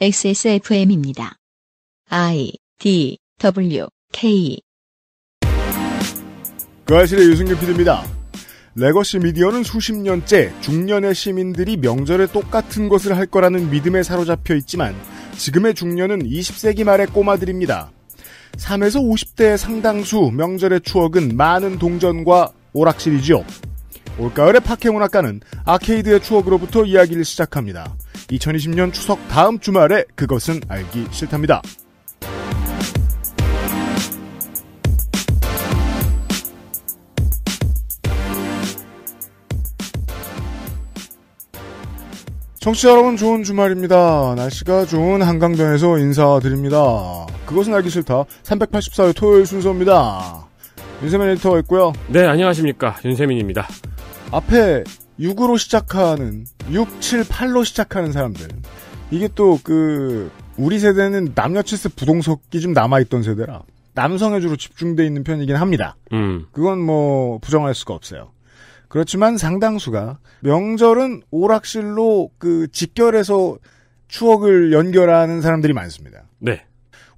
XSFM입니다. I D W K 그아실의 유승규 PD입니다. 레거시 미디어는 수십 년째 중년의 시민들이 명절에 똑같은 것을 할 거라는 믿음에 사로잡혀 있지만 지금의 중년은 20세기 말의 꼬마들입니다. 3에서 50대의 상당수 명절의 추억은 많은 동전과 오락실이지요. 올가을의 파케문학가는 아케이드의 추억으로부터 이야기를 시작합니다. 2020년 추석 다음 주말에 그것은 알기 싫답니다. 청취자 여러분 좋은 주말입니다. 날씨가 좋은 한강변에서 인사드립니다. 그것은 알기 싫다. 384회 토요일 순서입니다. 윤세민 에디터가 있고요. 네, 안녕하십니까. 윤세민입니다. 앞에 6으로 시작하는 6, 7, 8로 시작하는 사람들 이게 또 그 우리 세대는 남녀 칠세 부동석이 좀 남아있던 세대라 남성에 주로 집중돼 있는 편이긴 합니다. 음. 그건 뭐 부정할 수가 없어요. 그렇지만 상당수가 명절은 오락실로 그 직결해서 추억을 연결하는 사람들이 많습니다. 네.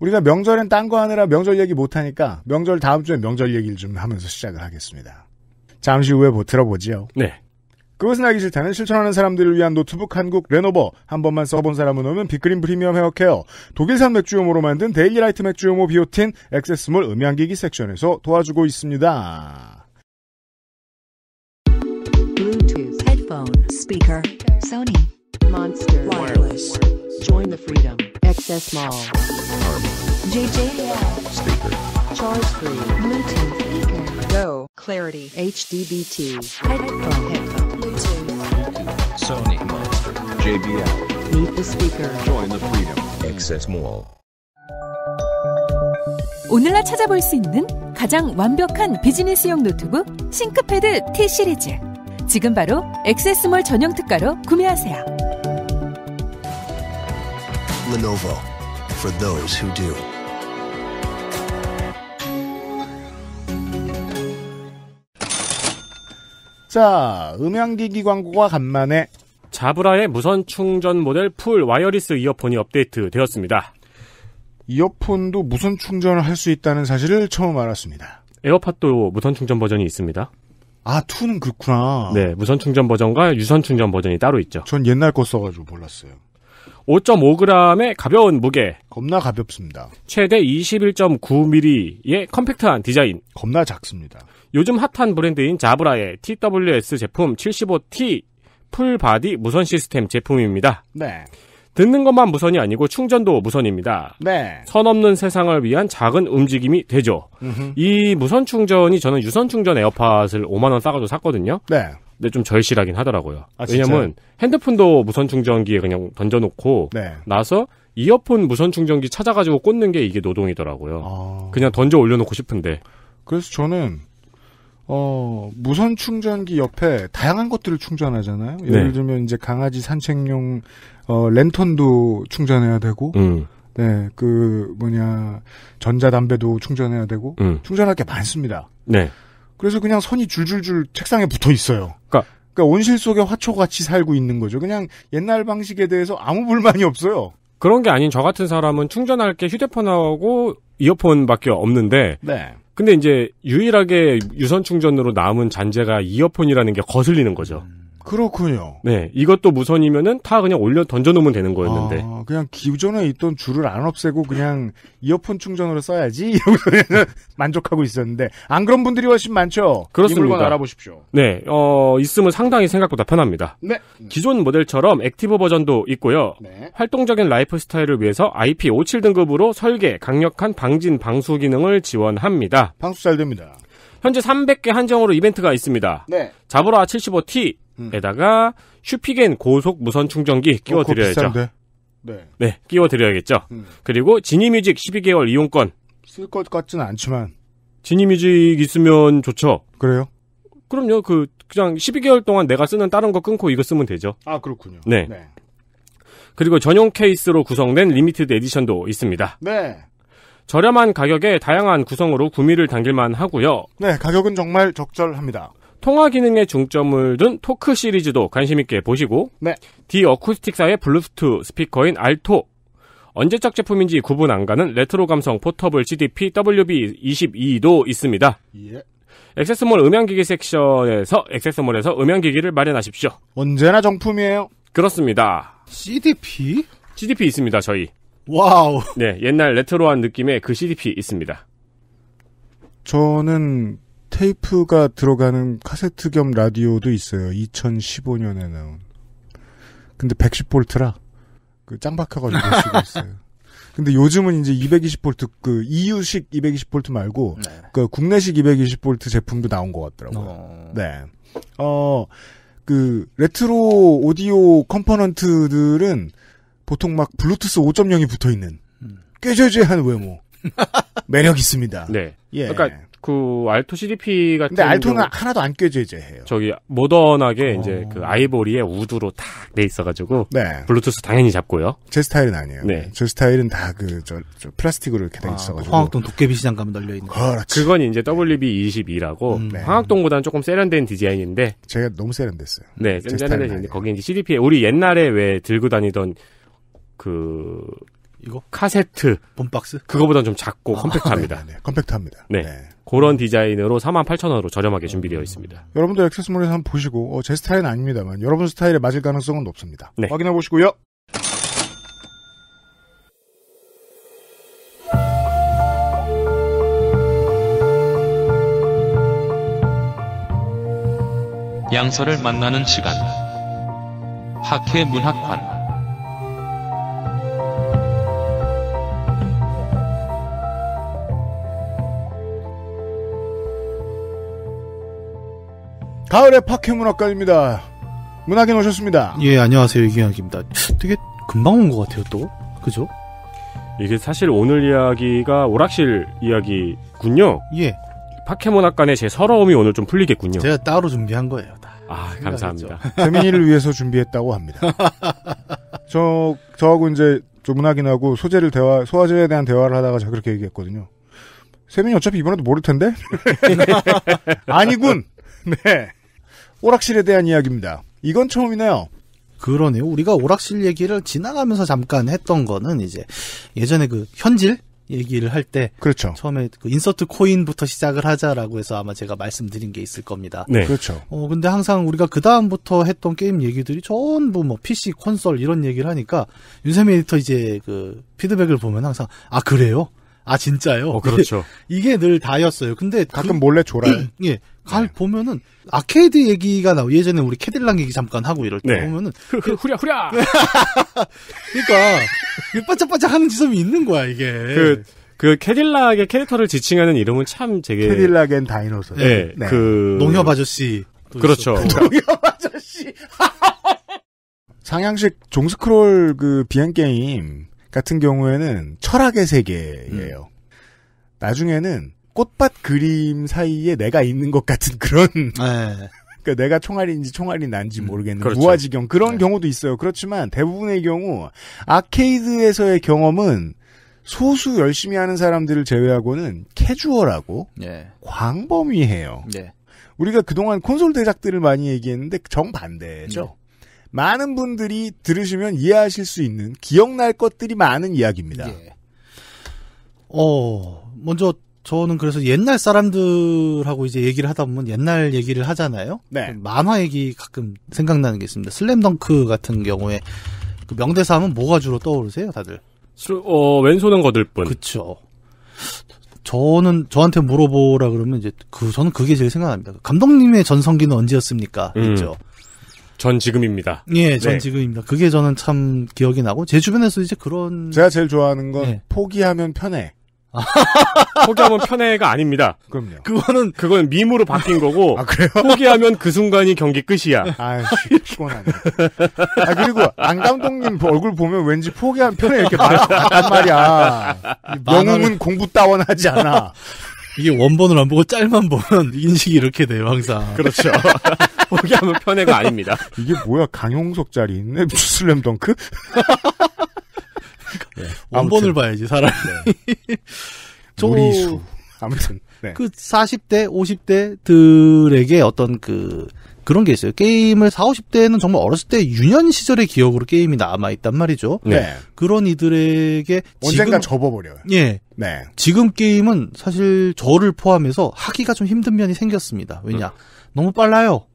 우리가 명절엔 딴 거 하느라 명절 얘기 못하니까 명절 다음 주에 명절 얘기를 좀 하면서 시작을 하겠습니다. 잠시 후에 보 들어보지요. 네. 그것은 알기 싫다는 실천하는 사람들을 위한 노트북 한국 레노버 한 번만 써본 사람은 오면 빅그린 프리미엄 헤어케어 독일산 맥주용으로 만든 데일리라이트 맥주용호 비오틴 액세스몰 음향기기 섹션에서 도와주고 있습니다. Bluetooth headphone s p Join the Freedom a s Mall JJL Speaker Charge Free Bluetooth Go Clarity HDBT Headphone Headphone Bluetooth Sony Monster JBL Meet the Speaker Join the Freedom Access Mall 오늘날 찾아볼 수 있는 가장 완벽한 비즈니스용 노트북 싱크패드 T 시리즈 지금 바로 액세스몰 전용 특가로 구매하세요. Lenovo for those who do. 자, 음향기기 광고가 간만에. 자브라의 무선 충전 모델 풀 와이어리스 이어폰이 업데이트 되었습니다. 이어폰도 무선 충전을 할 수 있다는 사실을 처음 알았습니다. 에어팟도 무선 충전 버전이 있습니다. 아, 2는 그렇구나. 네, 무선 충전 버전과 유선 충전 버전이 따로 있죠. 전 옛날 거 써가지고 몰랐어요. 5.5g의 가벼운 무게. 겁나 가볍습니다. 최대 21.9mm의 컴팩트한 디자인. 겁나 작습니다. 요즘 핫한 브랜드인 자브라의 TWS 제품 75T 풀바디 무선 시스템 제품입니다. 네. 듣는 것만 무선이 아니고 충전도 무선입니다. 네. 선 없는 세상을 위한 작은 움직임이 되죠. 음흠. 이 무선 충전이 저는 유선 충전 에어팟을 5만 원 싸가지고 샀거든요. 네. 근데 좀 절실하긴 하더라고요. 아, 왜냐면 핸드폰도 무선 충전기에 그냥 던져놓고 네. 나서 이어폰 무선 충전기 찾아가지고 꽂는 게 이게 노동이더라고요. 아... 그냥 던져 올려놓고 싶은데. 그래서 저는 어, 무선 충전기 옆에 다양한 것들을 충전하잖아요. 네. 예를 네. 들면 이제 강아지 산책용 어, 랜턴도 충전해야 되고, 음. 네, 그 뭐냐 전자담배도 충전해야 되고, 음. 충전할 게 많습니다. 네. 그래서 그냥 선이 줄줄줄 책상에 붙어 있어요. 그러니까, 그러니까 온실 속에 화초같이 살고 있는 거죠. 그냥 옛날 방식에 대해서 아무 불만이 없어요. 그런 게 아닌 저 같은 사람은 충전할 게 휴대폰하고 이어폰밖에 없는데 네. 근데 이제 유일하게 유선 충전으로 남은 잔재가 이어폰이라는 게 거슬리는 거죠. 음. 그렇군요. 네, 이것도 무선이면은 다 그냥 올려 던져 놓으면 되는 거였는데. 아, 그냥 기존에 있던 줄을 안 없애고 그냥 이어폰 충전으로 써야지 이러고 만족하고 있었는데 안 그런 분들이 훨씬 많죠. 그렇습니다. 이 물건 알아보십시오. 네, 어 있으면 상당히 생각보다 편합니다. 네. 기존 모델처럼 액티브 버전도 있고요. 네. 활동적인 라이프 스타일을 위해서 IP57 등급으로 설계, 강력한 방진 방수 기능을 지원합니다. 방수 잘 됩니다. 현재 300개 한정으로 이벤트가 있습니다. 네. 자브라 75T, 에다가 슈피겐 고속 무선 충전기 어, 끼워드려야죠. 어, 네. 네, 끼워드려야겠죠. 음. 그리고 지니뮤직 12개월 이용권. 쓸 것 같진 않지만. 지니뮤직 있으면 좋죠. 그래요? 그럼요. 그, 그냥 12개월 동안 내가 쓰는 다른 거 끊고 이거 쓰면 되죠. 아, 그렇군요. 네. 네. 그리고 전용 케이스로 구성된 리미티드 에디션도 있습니다. 네. 저렴한 가격에 다양한 구성으로 구미를 당길만 하고요. 네, 가격은 정말 적절합니다. 통화 기능에 중점을 둔 토크 시리즈도 관심 있게 보시고 네. 디어쿠스틱사의 블루스스 스피커인 알토 언제적 제품인지 구분 안 가는 레트로 감성 포터블 GDP WB22도 있습니다. 예. 액세스몰 음향기기 섹션에서 액세스몰에서 음향기기를 마련하십시오. 언제나 정품이에요. 그렇습니다. CDP? CDP 있습니다, 저희. 와우. 네, 옛날 레트로한 느낌의 그 CDP 있습니다. 저는 테이프가 들어가는 카세트 겸 라디오도 있어요. 2015년에 나온. 근데 110볼트라 그 짱박혀가지고 볼 수가 있어요. 근데 요즘은 이제 220볼트 그 EU식 220볼트 말고 네. 그 국내식 220볼트 제품도 나온 것 같더라고요. 어... 네. 어그 레트로 오디오 컴포넌트들은 보통 막 블루투스 5.0이 붙어 있는 꾀죄죄한 음. 외모 매력 있습니다. 네. 예. 그러니까 그 알토 CDP 같은 근데 알토는 경우, 하나도 안깨져 이제 해요. 저기 모던하게 어... 이제 그 아이보리에 우드로 탁돼 있어가지고 네. 블루투스 당연히 잡고요. 제 스타일은 아니에요. 네. 제 스타일은 다 그저 저 플라스틱으로 이렇게 돼 아, 있어가지고 황학동 도깨비 시장 가면 널려 있는. 그렇지. 그건 이제 WB22라고 음. 황학동보다는 네. 조금 세련된 디자인인데 제가 너무 세련됐어요. 네, 세련된데 거기 이제 CDP에 우리 옛날에 왜 들고 다니던 그 이거 카세트 본박스 그거보다는 좀 작고 아, 컴팩트합니다. 네, 네, 네. 컴팩트합니다. 네. 네. 그런 디자인으로 48,000원으로 저렴하게 준비되어 있습니다. 여러분도 액세스몰에서 한번 보시고 어, 제 스타일은 아닙니다만 여러분 스타일에 맞을 가능성은 높습니다. 네. 확인해 보시고요. 양서를 만나는 시간 학회 문학관 가을의 파케 문학관입니다. 문학인 오셨습니다. 예, 안녕하세요. 이기학입니다. 되게 금방 온 것 같아요, 또. 그죠? 이게 사실 오늘 이야기가 오락실 이야기군요. 예. 파케 문학관의 제 서러움이 오늘 좀 풀리겠군요. 제가 따로 준비한 거예요, 다. 아, 감사합니다. 재민이를 위해서 준비했다고 합니다. 저, 저하고 이제 문학인하고 소재를 대화, 소화제에 대한 대화를 하다가 제가 그렇게 얘기했거든요. 세민이 어차피 이번에도 모를 텐데? 네. 아니군! 네. 오락실에 대한 이야기입니다. 이건 처음이네요. 그러네요. 우리가 오락실 얘기를 지나가면서 잠깐 했던 거는 이제 예전에 그 현질 얘기를 할때 그렇죠. 처음에 그 인서트 코인부터 시작을 하자라고 해서 아마 제가 말씀드린 게 있을 겁니다. 네. 그렇죠. 어 근데 항상 우리가 그다음부터 했던 게임 얘기들이 전부 뭐 PC 콘솔 이런 얘기를 하니까 윤세미 에디터 이제 그 피드백을 보면 항상 아 그래요? 아 진짜요? 어, 그렇죠. 이게, 이게, 늘 다였어요. 근데 가끔 그, 몰래 졸아요. 예. 갈 네. 보면은 아케이드 얘기가 나오. 예전에 우리 캐딜락 얘기 잠깐 하고 이럴 때 네. 보면은 그 후랴 후랴. 그러니까 반짝반짝 하는 지점이 있는 거야 이게. 그, 그 캐딜락의 캐릭터를 지칭하는 이름은 참 되게 캐딜락앤 다이노소. 네, 예, 네. 그 농협 아저씨. 그렇죠. 농협 아저씨. 상향식 종스크롤 그 비행 게임 같은 경우에는 철학의 세계예요. 음. 나중에는 꽃밭 그림 사이에 내가 있는 것 같은 그런 네. 그러니까 내가 총알인지 총알이 난지 음, 모르겠는 그렇죠. 무아지경 그런 네. 경우도 있어요. 그렇지만 대부분의 경우 아케이드에서의 경험은 소수 열심히 하는 사람들을 제외하고는 캐주얼하고 네. 광범위해요. 예. 우리가 그동안 콘솔 대작들을 많이 얘기했는데 정반대죠. 음. 많은 분들이 들으시면 이해하실 수 있는 기억날 것들이 많은 이야기입니다. 예. 어, 먼저 저는 그래서 옛날 사람들하고 이제 얘기를 하다 보면 옛날 얘기를 하잖아요. 네. 만화 얘기 가끔 생각나는 게 있습니다. 슬램덩크 같은 경우에 그 명대사 하면 뭐가 주로 떠오르세요, 다들? 어, 왼손은 거들 뿐. 그쵸. 저는 저한테 물어보라 그러면 이제 그 저는 그게 제일 생각납니다. 감독님의 전성기는 언제였습니까? 음. 있죠. 전 지금입니다. 예, 전 네. 지금입니다. 그게 저는 참 기억이 나고 제 주변에서 이제 그런 제가 제일 좋아하는 건 네. 포기하면 편해. 포기하면 편해가 아닙니다. 그럼요. 그거는 그건 밈으로 바뀐 거고. 아 그래요? 포기하면 그 순간이 경기 끝이야. 아유 피곤하네. 아 그리고 안 감독님 얼굴 보면 왠지 포기하면 편해 이렇게 말한 말이야. 영웅은 공부 따원 하지 않아. 이게 원본을 안 보고 짤만 보면 인식이 이렇게 돼요 항상. 그렇죠. 포기하면 편해가 아닙니다. 이게 뭐야 강용석 자리 있네 슬램 덩크? 네, 번본을 봐야지 사람. 네. 무리수. 아무튼 네. 그 40대 50대들에게 어떤 그 그런 게 있어요. 게임을 40, 50대는 정말 어렸을 때 유년 시절의 기억으로 게임이 남아 있단 말이죠. 네. 네. 그런 이들에게 언젠가 접어버려요. 예. 네. 지금 게임은 사실 저를 포함해서 하기가 좀 힘든 면이 생겼습니다. 왜냐? 음. 너무 빨라요.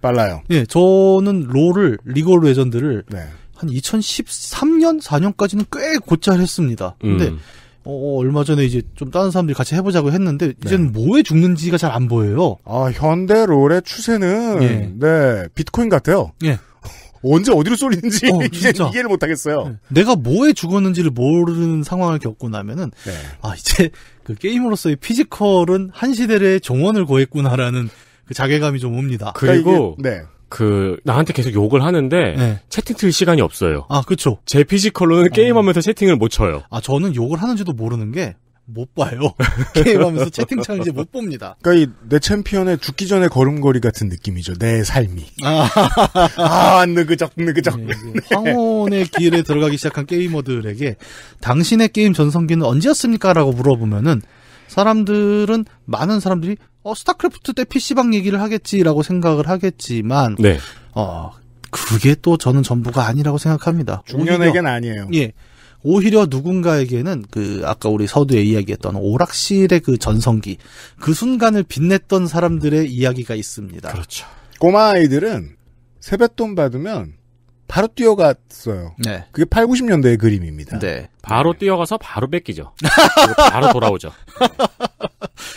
빨라요. 예, 저는 롤을 리그 오브 레전드를 네. 한 2013년 4년까지는 꽤 곧잘 했습니다. 근데 음. 어, 어, 얼마 전에 이제 좀 다른 사람들이 같이 해보자고 했는데 네. 이제는 뭐에 죽는지가 잘 안 보여요. 아 현대 롤의 추세는 예. 네 비트코인 같아요. 예. 언제 어디로 쏠리는지 어, 이제 이해를 못하겠어요. 네. 내가 뭐에 죽었는지를 모르는 상황을 겪고 나면은 네. 아 이제 그 게임으로서의 피지컬은 한시대를 종원을 구했구나라는 그 자괴감이 좀 옵니다. 그리고 그러니까 네. 그 나한테 계속 욕을 하는데 네. 채팅 틀 시간이 없어요. 아, 그렇죠. 제 피지컬로는 어. 게임하면서 채팅을 못 쳐요. 아, 저는 욕을 하는지도 모르는 게 못 봐요. 게임하면서 채팅창을 이제 못 봅니다. 그러니까 내 챔피언의 죽기 전에 걸음걸이 같은 느낌이죠. 내 삶이. 아, 아 느그적 느그적. 네, 황혼의 길에 들어가기 시작한 게이머들에게 당신의 게임 전성기는 언제였습니까라고 물어보면은 사람들은 많은 사람들이 어, 스타크래프트 때 PC방 얘기를 하겠지라고 생각을 하겠지만, 네. 어, 그게 또 저는 전부가 아니라고 생각합니다. 중년에겐 아니에요. 예. 오히려 누군가에게는 그 아까 우리 서두에 이야기했던 오락실의 그 전성기 그 순간을 빛냈던 사람들의 이야기가 있습니다. 그렇죠. 꼬마 아이들은 세뱃돈 받으면 바로 뛰어갔어요. 네. 그게 8, 90년대의 그림입니다. 네. 바로 네. 뛰어가서 바로 뺏기죠. 바로 돌아오죠.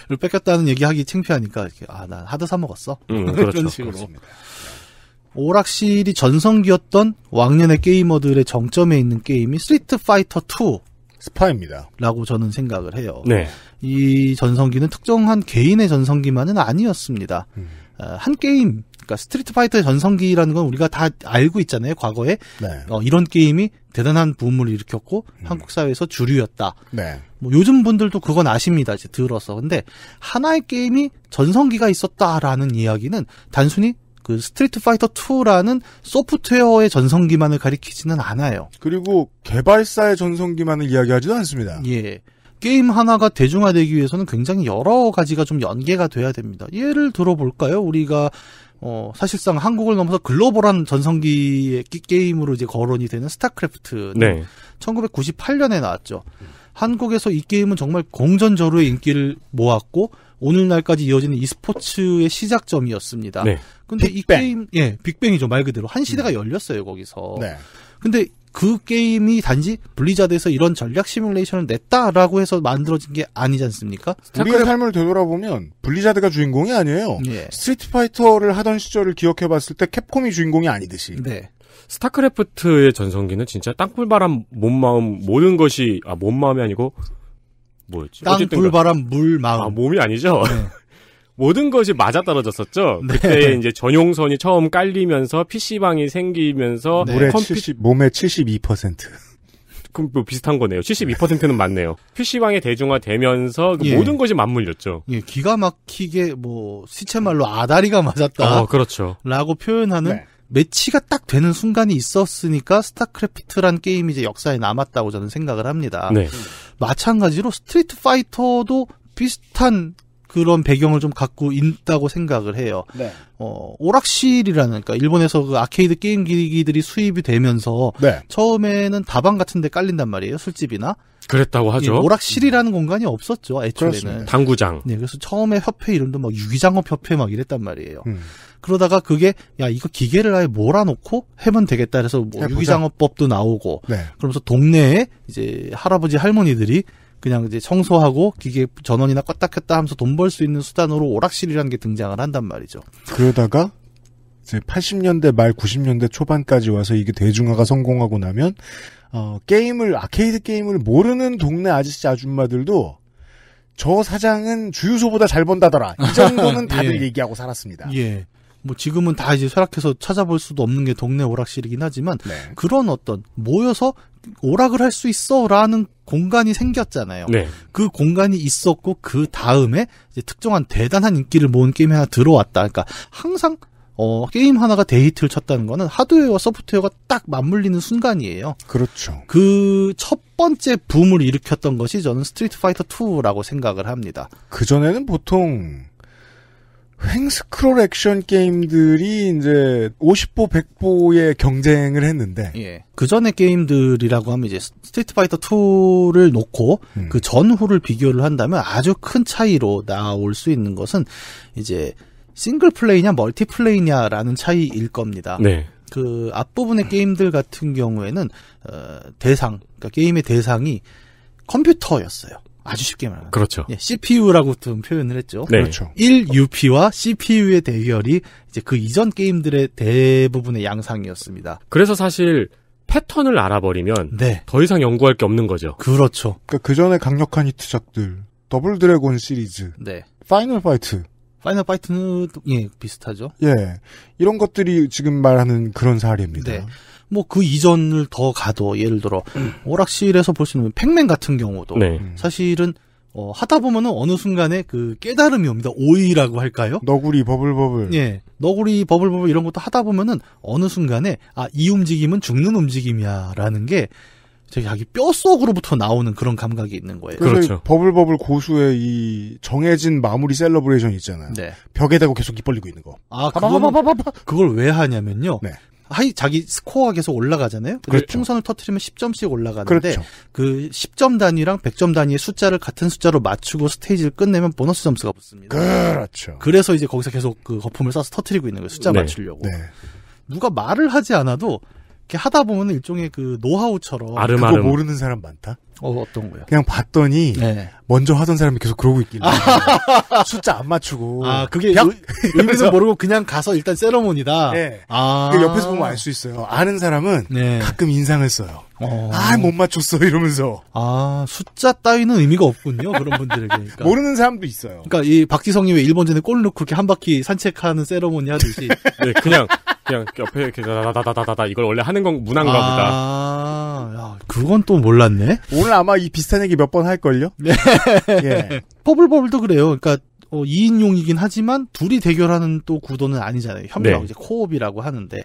를 뺏겼다는 얘기하기 창피하니까 아, 난 하드 사 먹었어. 음, 그렇죠. 이런 식으로. 그렇습니다. 오락실이 전성기였던 왕년의 게이머들의 정점에 있는 게임이 스트리트 파이터 2 스파입니다. 라고 저는 생각을 해요. 네. 이 전성기는 특정한 개인의 전성기만은 아니었습니다. 음. 어, 한 게임 그러니까 스트리트 파이터의 전성기라는 건 우리가 다 알고 있잖아요. 과거에 네. 어, 이런 게임이 대단한 붐을 일으켰고 음. 한국 사회에서 주류였다. 네. 뭐 요즘 분들도 그건 아십니다. 이제 들어서 근데 하나의 게임이 전성기가 있었다라는 이야기는 단순히 그 스트리트 파이터 2라는 소프트웨어의 전성기만을 가리키지는 않아요. 그리고 개발사의 전성기만을 이야기하지도 않습니다. 예. 게임 하나가 대중화되기 위해서는 굉장히 여러 가지가 좀 연계가 돼야 됩니다. 예를 들어볼까요? 우리가 어, 사실상 한국을 넘어서 글로벌한 전성기의 게임으로 이제 거론이 되는 스타크래프트. 네. 1998년에 나왔죠. 한국에서 이 게임은 정말 공전저루의 인기를 모았고 오늘날까지 이어지는 e스포츠의 시작점이었습니다. 네. 근데 빅뱅. 이 게임 예, 빅뱅이죠. 말 그대로 한 시대가 음. 열렸어요, 거기서. 네. 근데 그 게임이 단지 블리자드에서 이런 전략 시뮬레이션을 냈다라고 해서 만들어진 게 아니지 않습니까? 우리의 삶을 되돌아보면 블리자드가 주인공이 아니에요. 예. 스트리트 파이터를 하던 시절을 기억해봤을 때 캡콤이 주인공이 아니듯이. 네. 스타크래프트의 전성기는 진짜 땅굴바람 몸마음 모든 것이 아 몸마음이 아니고 뭐였지? 땅굴바람 그- 물마음. 아 몸이 아니죠. 네. 모든 것이 맞아떨어졌었죠. 네. 그때 이제 전용선이 처음 깔리면서 PC방이 생기면서 네. 컴퓨... 7 몸의 72%. 그뭐 비슷한 거네요. 72%는 맞네요. PC방에 대중화되면서 그 예. 모든 것이 맞물렸죠. 예, 기가 막히게 뭐 시체 말로 아다리가 맞았다. 어, 그렇죠. 라고 표현하는 네. 매치가 딱 되는 순간이 있었으니까 스타크래프트란 게임이 이제 역사에 남았다고 저는 생각을 합니다. 네. 마찬가지로 스트리트 파이터도 비슷한 그런 배경을 좀 갖고 있다고 생각을 해요. 네. 어, 오락실이라는, 그러니까 일본에서 그 아케이드 게임 기기들이 수입이 되면서 네. 처음에는 다방 같은 데 깔린단 말이에요. 술집이나. 그랬다고 예, 하죠. 예, 오락실이라는 음. 공간이 없었죠. 애초에는. 그렇습니다. 당구장. 네, 그래서 처음에 협회 이름도 막 유기장업 협회 막 이랬단 말이에요. 음. 그러다가 그게 야 이거 기계를 아예 몰아놓고 해면 되겠다 그래서 뭐 유기장업법도 나오고 네. 그러면서 동네에 이제 할아버지 할머니들이 그냥 이제 청소하고 기계 전원이나 껐다 켰다 하면서 돈 벌 수 있는 수단으로 오락실이라는 게 등장을 한단 말이죠. 그러다가 이제 80년대 말 90년대 초반까지 와서 이게 대중화가 성공하고 나면 어, 게임을 아케이드 게임을 모르는 동네 아저씨 아줌마들도 저 사장은 주유소보다 잘 번다더라. 이 정도는 다들 예. 얘기하고 살았습니다. 예. 뭐 지금은 다 이제 쇠락해서 찾아볼 수도 없는 게 동네 오락실이긴 하지만 네. 그런 어떤 모여서 오락을 할 수 있어라는 공간이 생겼잖아요. 네. 그 공간이 있었고 그 다음에 특정한 대단한 인기를 모은 게임이 하나 들어왔다. 그러니까 항상 어, 게임 하나가 데이트를 쳤다는 거는 하드웨어와 소프트웨어가 딱 맞물리는 순간이에요. 그렇죠. 그 첫 번째 붐을 일으켰던 것이 저는 스트리트 파이터 2라고 생각을 합니다. 그 전에는 보통 횡스크롤 액션 게임들이 이제 50보 100보의 경쟁을 했는데 예. 그전에 게임들이라고 하면 이제 스트리트 파이터 2를 놓고 음. 그 전후를 비교를 한다면 아주 큰 차이로 나올 수 있는 것은 이제 싱글 플레이냐 멀티 플레이냐라는 차이일 겁니다. 네. 그 앞부분의 게임들 같은 경우에는 어, 대상 그러니까 게임의 대상이 컴퓨터였어요. 아주 쉽게 말하면 그렇죠. 예, CPU라고 좀 표현을 했죠. 네. 그렇죠. 1UP와 CPU의 대결이 이제 그 이전 게임들의 대부분의 양상이었습니다. 그래서 사실 패턴을 알아버리면 네. 더 이상 연구할 게 없는 거죠. 그렇죠. 그그 그러니까 전에 강력한 히트작들 더블 드래곤 시리즈, 네. 파이널 파이트. 파이널 파이트는 예 비슷하죠. 예 이런 것들이 지금 말하는 그런 사례입니다. 네. 뭐그 이전을 더 가도 예를 들어 음. 오락실에서 볼 수 있는 팩맨 같은 경우도 네. 사실은 어, 하다 보면은 어느 순간에 그 깨달음이 옵니다. 오이라고 할까요? 너구리 버블버블. 예. 너구리 버블버블 이런 것도 하다 보면은 어느 순간에 아, 이 움직임은 죽는 움직임이야라는 게 자기 뼛속으로부터 나오는 그런 감각이 있는 거예요. 그렇죠. 버블버블 고수의 이 정해진 마무리 셀러브레이션 있잖아요. 네. 벽에 대고 계속 입 벌리고 있는 거. 아, 그걸, 그걸 왜 하냐면요. 네. 하이 자기 스코어가 계속 올라가잖아요. 그렇죠. 풍선을 터트리면 10점씩 올라가는데 그렇죠. 그 10점 단위랑 100점 단위의 숫자를 같은 숫자로 맞추고 스테이지를 끝내면 보너스 점수가 붙습니다. 그렇죠. 그래서 이제 거기서 계속 그 거품을 쏴서 터트리고 있는 거예요. 숫자 네. 맞추려고. 네. 누가 말을 하지 않아도 이렇게 하다 보면 일종의 그 노하우처럼 아름아름. 그거 모르는 사람 많다. 어, 어떤 거요? 그냥 봤더니 네. 먼저 하던 사람이 계속 그러고 있길래 숫자 안 맞추고 아 그게 벽? 의미도 모르고 그냥 가서 일단 세러몬니다 네. 아 그 옆에서 보면 알 수 있어요. 아는 사람은 네. 가끔 인상을 써요. 어... 아못 맞췄어 이러면서 아 숫자 따위는 의미가 없군요 그런 분들에게 그러니까. 모르는 사람도 있어요. 그러니까 이박지성님의 일본전에 골 넣고 그렇게한 바퀴 산책하는 세러몬니 하듯이 네, 그냥 그냥 옆에 이렇게 다다다다다다 이걸 원래 하는 건 문화인가 보다. 아, 야, 그건 또 몰랐네. 오늘 아마 이 비슷한 얘기 몇 번 할 걸요. 네. 예. 버블버블도 그래요. 그러니까 어, 2인용이긴 하지만 둘이 대결하는 또 구도는 아니잖아요. 협력 네. 이제 코옵이라고 하는데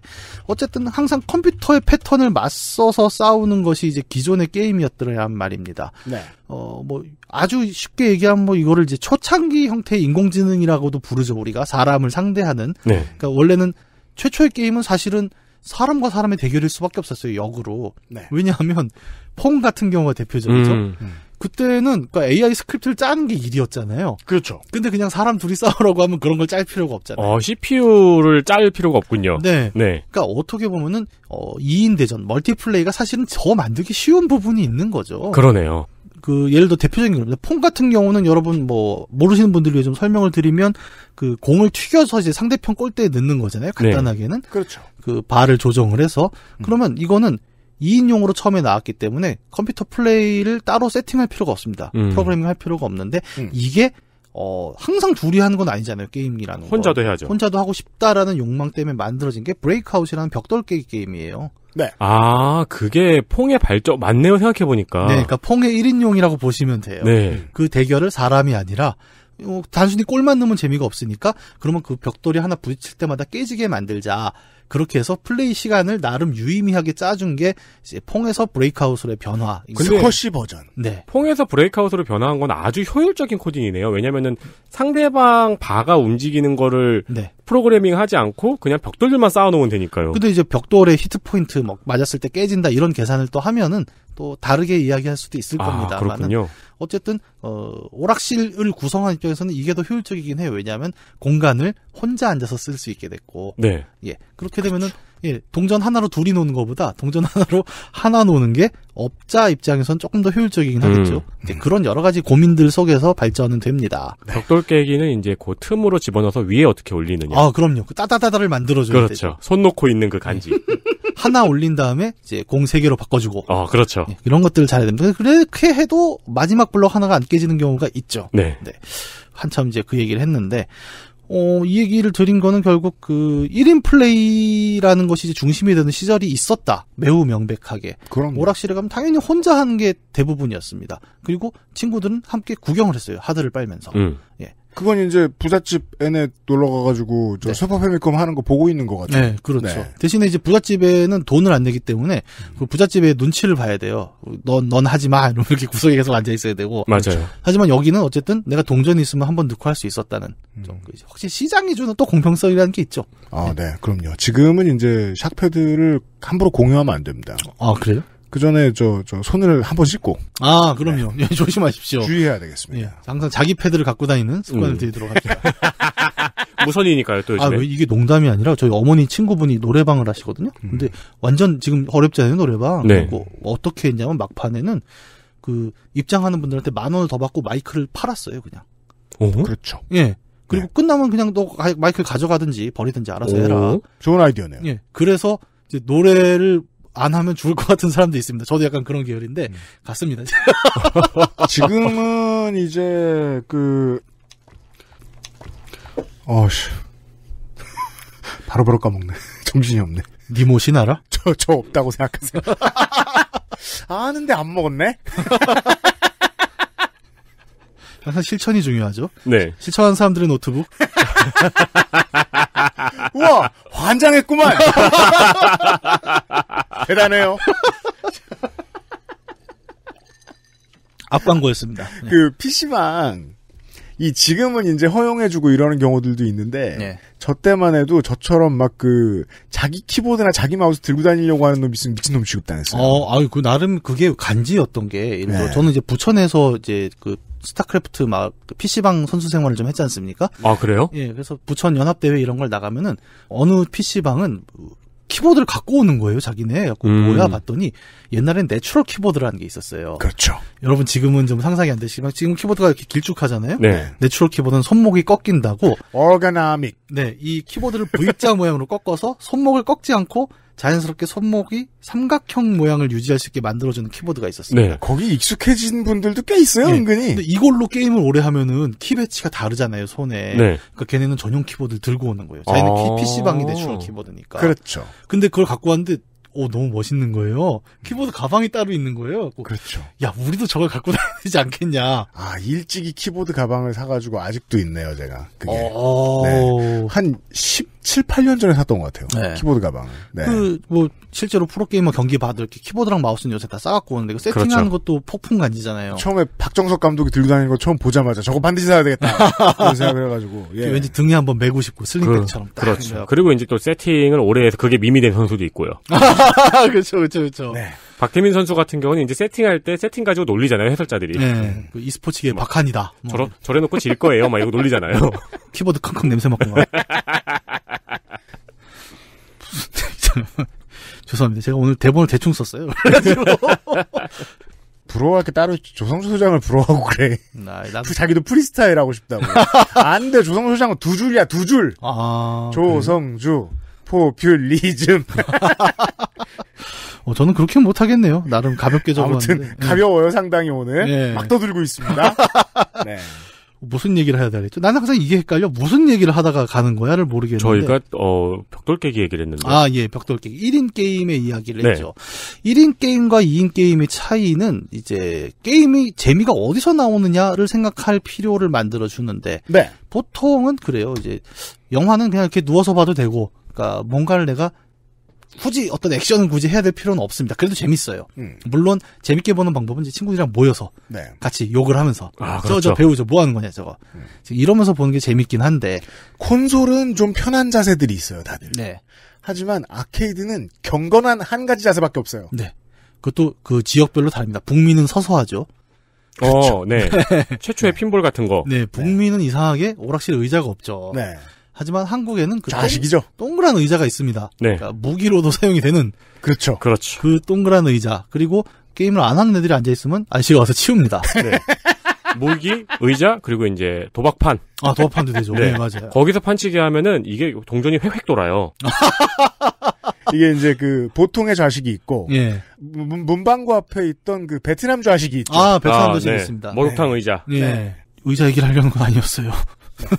어쨌든 항상 컴퓨터의 패턴을 맞서서 싸우는 것이 이제 기존의 게임이었더란 말입니다. 네. 어뭐 아주 쉽게 얘기하면 뭐 이거를 이제 초창기 형태의 인공지능이라고도 부르죠 우리가 사람을 상대하는. 네. 그러니까 원래는 최초의 게임은 사실은 사람과 사람의 대결일 수밖에 없었어요 역으로 네. 왜냐하면 폰 같은 경우가 대표적이죠 음. 음. 그때는 그니까 AI 스크립트를 짜는 게 일이었잖아요 그렇죠 근데 그냥 사람 둘이 싸우라고 하면 그런 걸 짤 필요가 없잖아요 어, CPU를 짤 필요가 없군요 네, 네. 그러니까 어떻게 보면은 어, 2인 대전 멀티플레이가 사실은 저 만들기 쉬운 부분이 있는 거죠 그러네요 그 예를 들어 대표적인 겁니다. 폰 같은 경우는 여러분 뭐 모르시는 분들 위해 좀 설명을 드리면 그 공을 튀겨서 이제 상대편 골대에 넣는 거잖아요. 네. 간단하게는 네. 그렇죠. 그 바를 조정을 해서 음. 그러면 이거는 2인용으로 처음에 나왔기 때문에 컴퓨터 플레이를 따로 세팅할 필요가 없습니다. 음. 프로그래밍 할 필요가 없는데 음. 이게 어, 항상 둘이 하는 건 아니잖아요, 게임이라는 혼자도 건. 해야죠. 혼자도 하고 싶다라는 욕망 때문에 만들어진 게 브레이크아웃이라는 벽돌 깨기 게임이에요. 네. 아, 그게 퐁의 발전, 맞네요, 생각해보니까. 네, 그러니까 퐁의 1인용이라고 보시면 돼요. 네. 그 대결을 사람이 아니라, 어, 단순히 골만 넣으면 재미가 없으니까, 그러면 그 벽돌이 하나 부딪힐 때마다 깨지게 만들자. 그렇게 해서 플레이 시간을 나름 유의미하게 짜준 게 이제 퐁에서 브레이크아웃으로의 변화. 스쿼시 버전. 네. 퐁에서 브레이크아웃으로 변화한 건 아주 효율적인 코딩이네요. 왜냐면은 상대방 바가 움직이는 거를 네. 프로그래밍 하지 않고 그냥 벽돌들만 쌓아놓으면 되니까요. 근데 이제 벽돌에 히트 포인트 막 맞았을 때 깨진다 이런 계산을 또 하면은 또 다르게 이야기할 수도 있을 아, 겁니다 그렇군요. 어쨌든 어, 오락실을 구성한 입장에서는 이게 더 효율적이긴 해요. 왜냐하면 공간을 혼자 앉아서 쓸 수 있게 됐고, 네. 예 그렇게 되면은 예, 동전 하나로 둘이 노는 것보다 동전 하나로 하나 노는 게 업자 입장에선 조금 더 효율적이긴 음. 하겠죠. 이제 그런 여러 가지 고민들 속에서 발전은 됩니다. 네. 벽돌 깨기는 이제 그 틈으로 집어넣어서 위에 어떻게 올리느냐. 아 그럼요. 그 따다다다를 만들어줘야 그렇죠. 되죠. 손 놓고 있는 그 간지. 하나 올린 다음에 이제 공 세 개로 바꿔주고. 어, 그렇죠. 예, 이런 것들을 잘해야 됩니다. 그러니까 그렇게 해도 마지막 블럭 하나가 안 깨지는 경우가 있죠. 네. 네. 한참 이제 그 얘기를 했는데 어, 이 얘기를 드린 거는 결국 그 1인 플레이라는 것이 이제 중심이 되는 시절이 있었다. 매우 명백하게. 그럼 오락실에 가면 당연히 혼자 하는 게 대부분이었습니다. 그리고 친구들은 함께 구경을 했어요. 하드를 빨면서. 음. 예. 그건 이제 부잣집 애네 놀러 가가지고 저 네. 세법회밀검 하는 거 보고 있는 것 같아요. 네, 그렇죠. 네. 대신에 이제 부잣집에는 돈을 안 내기 때문에 음. 그 부잣집의 눈치를 봐야 돼요. 넌 넌 하지 마. 이렇게 구석에 계속 앉아 있어야 되고. 맞아요. 그렇죠. 하지만 여기는 어쨌든 내가 동전이 있으면 한 번 넣고 할 수 있었다는. 음. 좀 혹시 그 시장이 주는 또 공평성이라는 게 있죠. 아, 네. 네. 그럼요. 지금은 이제 샥패드를 함부로 공유하면 안 됩니다. 아, 그래요? 그 전에 저, 저 손을 한번 씻고. 아, 그럼요. 네. 예, 조심하십시오. 주의해야 되겠습니다. 예, 항상 자기 패드를 갖고 다니는 습관을 음. 들이도록 합시다. 무선이니까요, 또 요즘에. 아, 이게 농담이 아니라 저희 어머니 친구분이 노래방을 하시거든요. 음. 근데 완전 지금 어렵잖아요, 노래방. 네. 그리고 어떻게 했냐면 막판에는 그 입장하는 분들한테 만 원을 더 받고 마이크를 팔았어요, 그냥. 오, 어? 그렇죠. 예. 그리고 네. 끝나면 그냥 너 마이크 가져가든지 버리든지 알아서 오, 해라. 좋은 아이디어네요. 예. 그래서 이제 노래를 안 하면 죽을 것 같은 사람도 있습니다. 저도 약간 그런 계열인데 음. 같습니다. 지금은 이제 그 어씨 바로바로 까먹네. 정신이 없네. 니모신 네 알아? 저, 저 없다고 생각하세요. 아는데 안 먹었네? 항상 실천이 중요하죠. 네. 실천한 사람들의 노트북. 우와 환장했구만. 대단해요. 앞광고였습니다. 네. 그 PC방 이 지금은 이제 허용해주고 이러는 경우들도 있는데 네. 저 때만 해도 저처럼 막 그 자기 키보드나 자기 마우스 들고 다니려고 하는 놈 있으면 미친놈 취급당했어요. 어, 아유 그 나름 그게 간지였던 게 네. 저는 이제 부천에서 이제 그 스타크래프트 막 PC방 선수 생활을 좀 했지 않습니까? 아, 그래요? 예, 그래서 부천 연합대회 이런 걸 나가면은 어느 PC방은 키보드를 갖고 오는 거예요, 자기네. 갖고 음. 뭐야 봤더니 옛날엔 내추럴 키보드라는 게 있었어요. 그렇죠. 여러분 지금은 좀 상상이 안 되시지만 지금 키보드가 이렇게 길쭉하잖아요. 네. 내추럴 키보드는 손목이 꺾인다고. 오가나믹. 네, 이 키보드를 V자 모양으로 꺾어서 손목을 꺾지 않고 자연스럽게 손목이 삼각형 모양을 유지할 수 있게 만들어주는 키보드가 있었습니다. 네. 거기 익숙해진 분들도 꽤 있어요, 네. 은근히. 근데 이걸로 게임을 오래 하면은 키 배치가 다르잖아요, 손에. 네. 그러니까 걔네는 전용 키보드를 들고 오는 거예요. 자기는 아~ PC방이 내추럴 키보드니까. 그렇죠. 근데 그걸 갖고 왔는데 오, 너무 멋있는 거예요. 키보드 가방이 따로 있는 거예요. 그렇죠. 야, 우리도 저걸 갖고 다니 되지 않겠냐. 아, 일찍이 키보드 가방을 사가지고 아직도 있네요, 제가. 그게. 어. 네. 한 17, 1 8년 전에 샀던 것 같아요. 네. 키보드 가방. 네. 그, 뭐, 실제로 프로게이머 경기 봐도 이렇게 키보드랑 마우스는 요새 다 싸갖고 오는데, 이거 세팅하는 그렇죠. 것도 폭풍 간지잖아요. 처음에 박정석 감독이 들고 다니는 거 처음 보자마자 저거 반드시 사야 되겠다. 그런 생각을 해가지고. 예. 왠지 등에 한번 메고 싶고, 슬링백처럼. 그, 렇죠 그리고 이제 또 세팅을 오래 해서 그게 미미된 선수도 있고요. 그렇죠, 그렇죠, 그렇죠. 네. 박혜민 선수 같은 경우는 이제 세팅할 때 세팅 가지고 놀리잖아요 해설자들이. 네. 그 e스포츠계 뭐, 박한이다. 뭐. 저러 저래 놓고 질 거예요. 막이거 놀리잖아요. 키보드 킁킁 냄새 맡고 막. 죄송합니다. 제가 오늘 대본을 대충 썼어요. 부러워할 게 따로 조성수 소장을 부러워하고 그래. 나, 나... 자기도 프리스타일 하고 싶다고. 안 돼, 조성수 소장은 두 줄이야, 두 줄. 아, 조성주, 그래. 포퓰리즘. 어, 저는 그렇게 못하겠네요. 나름 가볍게 적었는데. 아무튼 네. 가벼워요 상당히 오늘. 네. 막 떠들고 있습니다. 네. 무슨 얘기를 해야 되겠죠? 나는 항상 이게 헷갈려. 무슨 얘기를 하다가 가는 거야를 모르겠는데. 저희가 어 벽돌 깨기 얘기를 했는데. 아, 예. 벽돌 깨기. 1인 게임의 이야기를 네. 했죠. 1인 게임과 2인 게임의 차이는 이제 게임이 재미가 어디서 나오느냐를 생각할 필요를 만들어 주는데 네. 보통은 그래요. 이제 영화는 그냥 이렇게 누워서 봐도 되고 그러니까 뭔가를 내가 굳이 어떤 액션은 굳이 해야 될 필요는 없습니다. 그래도 재밌어요. 음. 물론 재밌게 보는 방법은 이제 친구들이랑 모여서 네. 같이 욕을 하면서 아, 저저 그렇죠. 배우 저뭐 하는 거냐 저거 음. 이러면서 보는 게 재밌긴 한데 콘솔은 좀 편한 자세들이 있어요 다들. 네. 하지만 아케이드는 경건한 한 가지 자세밖에 없어요. 네. 그것도 그 지역별로 다릅니다. 북미는 서서 하죠. 어, 그렇죠. 네. 최초의 핀볼 같은 거. 네, 네, 북미는 이상하게 오락실 의자가 없죠. 네. 하지만 한국에는 그 자식이죠. 동그란 의자가 있습니다. 네. 그러니까 무기로도 사용이 되는 그렇죠. 그렇죠. 그 동그란 의자 그리고 게임을 안 하는 애들이 앉아 있으면 아저씨가 와서 치웁니다. 네. 무기, 의자, 그리고 이제 도박판. 아, 도박판도 되죠. 네. 네, 맞아요. 거기서 판치기 하면은 이게 동전이 획획 돌아요. 이게 이제 그 보통의 자식이 있고 예. 문, 문방구 앞에 있던 그 베트남 자식이 있죠. 아, 베트남 아, 자식이 아, 네. 있습니다. 목욕탕 네. 의자. 예. 의자 얘기를 하려는 건 아니었어요.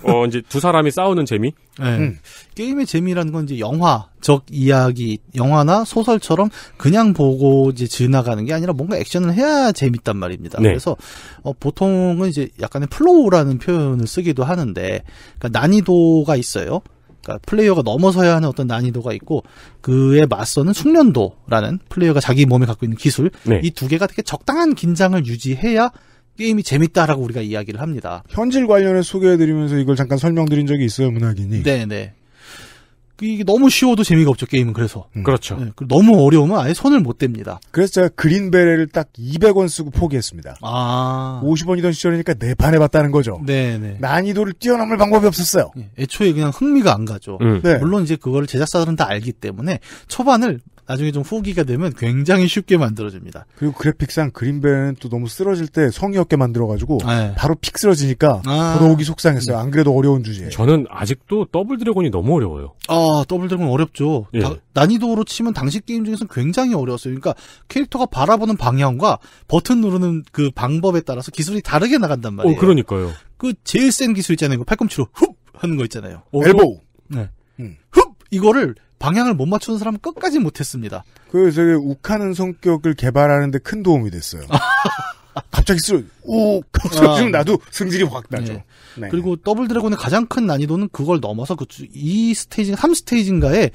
어, 이제 두 사람이 싸우는 재미? 네. 음. 게임의 재미라는 건 이제 영화적 이야기, 영화나 소설처럼 그냥 보고 이제 지나가는 게 아니라 뭔가 액션을 해야 재밌단 말입니다. 네. 그래서 어, 보통은 이제 약간의 플로우라는 표현을 쓰기도 하는데 그러니까 난이도가 있어요. 그러니까 플레이어가 넘어서야 하는 어떤 난이도가 있고 그에 맞서는 숙련도라는 플레이어가 자기 몸에 갖고 있는 기술 네. 이두 개가 되게 적당한 긴장을 유지해야 게임이 재밌다라고 우리가 이야기를 합니다. 현실 관련해 소개해드리면서 이걸 잠깐 설명드린 적이 있어요, 문학인이. 네네. 네. 그 이게 너무 쉬워도 재미가 없죠, 게임은 그래서. 음. 그렇죠. 네, 너무 어려우면 아예 손을 못 댑니다. 그래서 제가 그린베레를 딱 200원 쓰고 포기했습니다. 아. 50원이던 시절이니까 내판에봤다는 네 거죠. 네네. 네. 난이도를 뛰어넘을 방법이 없었어요. 네, 애초에 그냥 흥미가 안 가죠. 음. 네. 물론 이제 그걸 제작사들은 다 알기 때문에 초반을 나중에 좀 후기가 되면 굉장히 쉽게 만들어집니다. 그리고 그래픽상 그린벨은 또 너무 쓰러질 때 성의 없게 만들어가지고 네. 바로 픽 쓰러지니까 아. 돌아오기 속상했어요. 안 그래도 어려운 주제. 저는 아직도 더블 드래곤이 너무 어려워요. 아 더블 드래곤 어렵죠. 예. 다, 난이도로 치면 당시 게임 중에서는 굉장히 어려웠어요. 그러니까 캐릭터가 바라보는 방향과 버튼 누르는 그 방법에 따라서 기술이 다르게 나간단 어, 말이에요. 어, 그러니까요. 그 제일 센 기술 있잖아요. 그 팔꿈치로 훅 하는 거 있잖아요. 어, 엘보. 네. 음. 훅 이거를 방향을 못 맞추는 사람 끝까지 못했습니다. 그 저기 욱하는 성격을 개발하는데 큰 도움이 됐어요. 갑자기 쓰, 오, 지금 아, 나도 승질이 확 나죠. 네. 네. 그리고 더블 드래곤의 가장 큰 난이도는 그걸 넘어서 그, 이 스테이지, 3스테이지인가에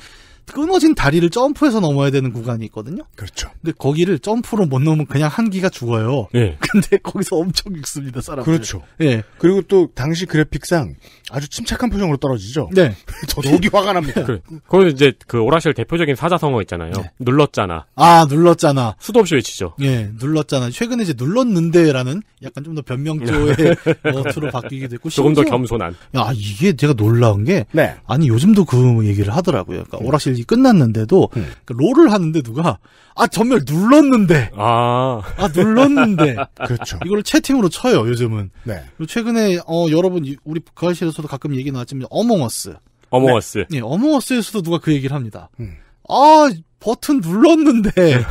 끊어진 다리를 점프해서 넘어야 되는 구간이 있거든요. 그렇죠. 근데 거기를 점프로 못 넘으면 그냥 한기가 죽어요. 예. 근데 거기서 엄청 익습니다, 사람. 그렇죠. 예. 그리고 또 당시 그래픽상 아주 침착한 표정으로 떨어지죠. 네. 저도 여기 화가 납니다. 그래. 거기 이제 그 오라실 대표적인 사자성어 있잖아요. 네. 눌렀잖아. 아, 눌렀잖아. 수도 없이 외치죠. 예, 눌렀잖아. 최근에 이제 눌렀는데라는 약간 좀 더 변명조의 어투로 바뀌기도 했고 조금 심지어, 더 겸손한. 아, 이게 제가 놀라운 게 네. 아니 요즘도 그 얘기를 하더라고요. 그러니까 음. 오락실 전이 끝났는데도 음. 롤을 하는데 누가 아 전멸 눌렀는데 아, 아 눌렀는데 그렇죠. 이걸 채팅으로 쳐요 요즘은. 네. 최근에 어 여러분 우리 그아실에서도 가끔 얘기 나왔지만 어몽어스. 어몽어스. 네. 네, 어몽어스에서도 누가 그 얘기를 합니다. 음. 아 버튼 눌렀는데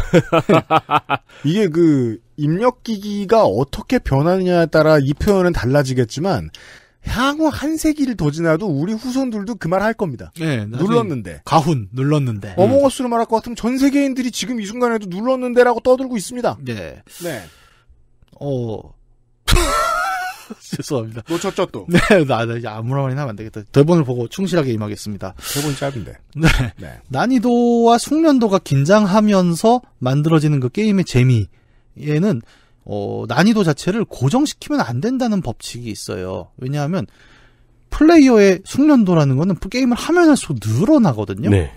이게 그 입력 기기가 어떻게 변하느냐에 따라 이 표현은 달라지겠지만 향후 한 세기를 더 지나도 우리 후손들도 그 말 할 겁니다. 네, 눌렀는데. 가훈, 눌렀는데. 어몽어스로 음. 말할 것 같으면 전 세계인들이 지금 이 순간에도 눌렀는데라고 떠들고 있습니다. 네. 네. 어. 죄송합니다. 놓쳤죠, 또. 네, 나, 나 이제 아무나 말이나 하면 안 되겠다. 대본을 보고 충실하게 임하겠습니다. 대본 짧은데. 네. 네. 난이도와 숙련도가 긴장하면서 만들어지는 그 게임의 재미에는 어, 난이도 자체를 고정시키면 안 된다는 법칙이 있어요. 왜냐하면 플레이어의 숙련도라는 거는 게임을 하면 할수록 늘어나거든요. 네.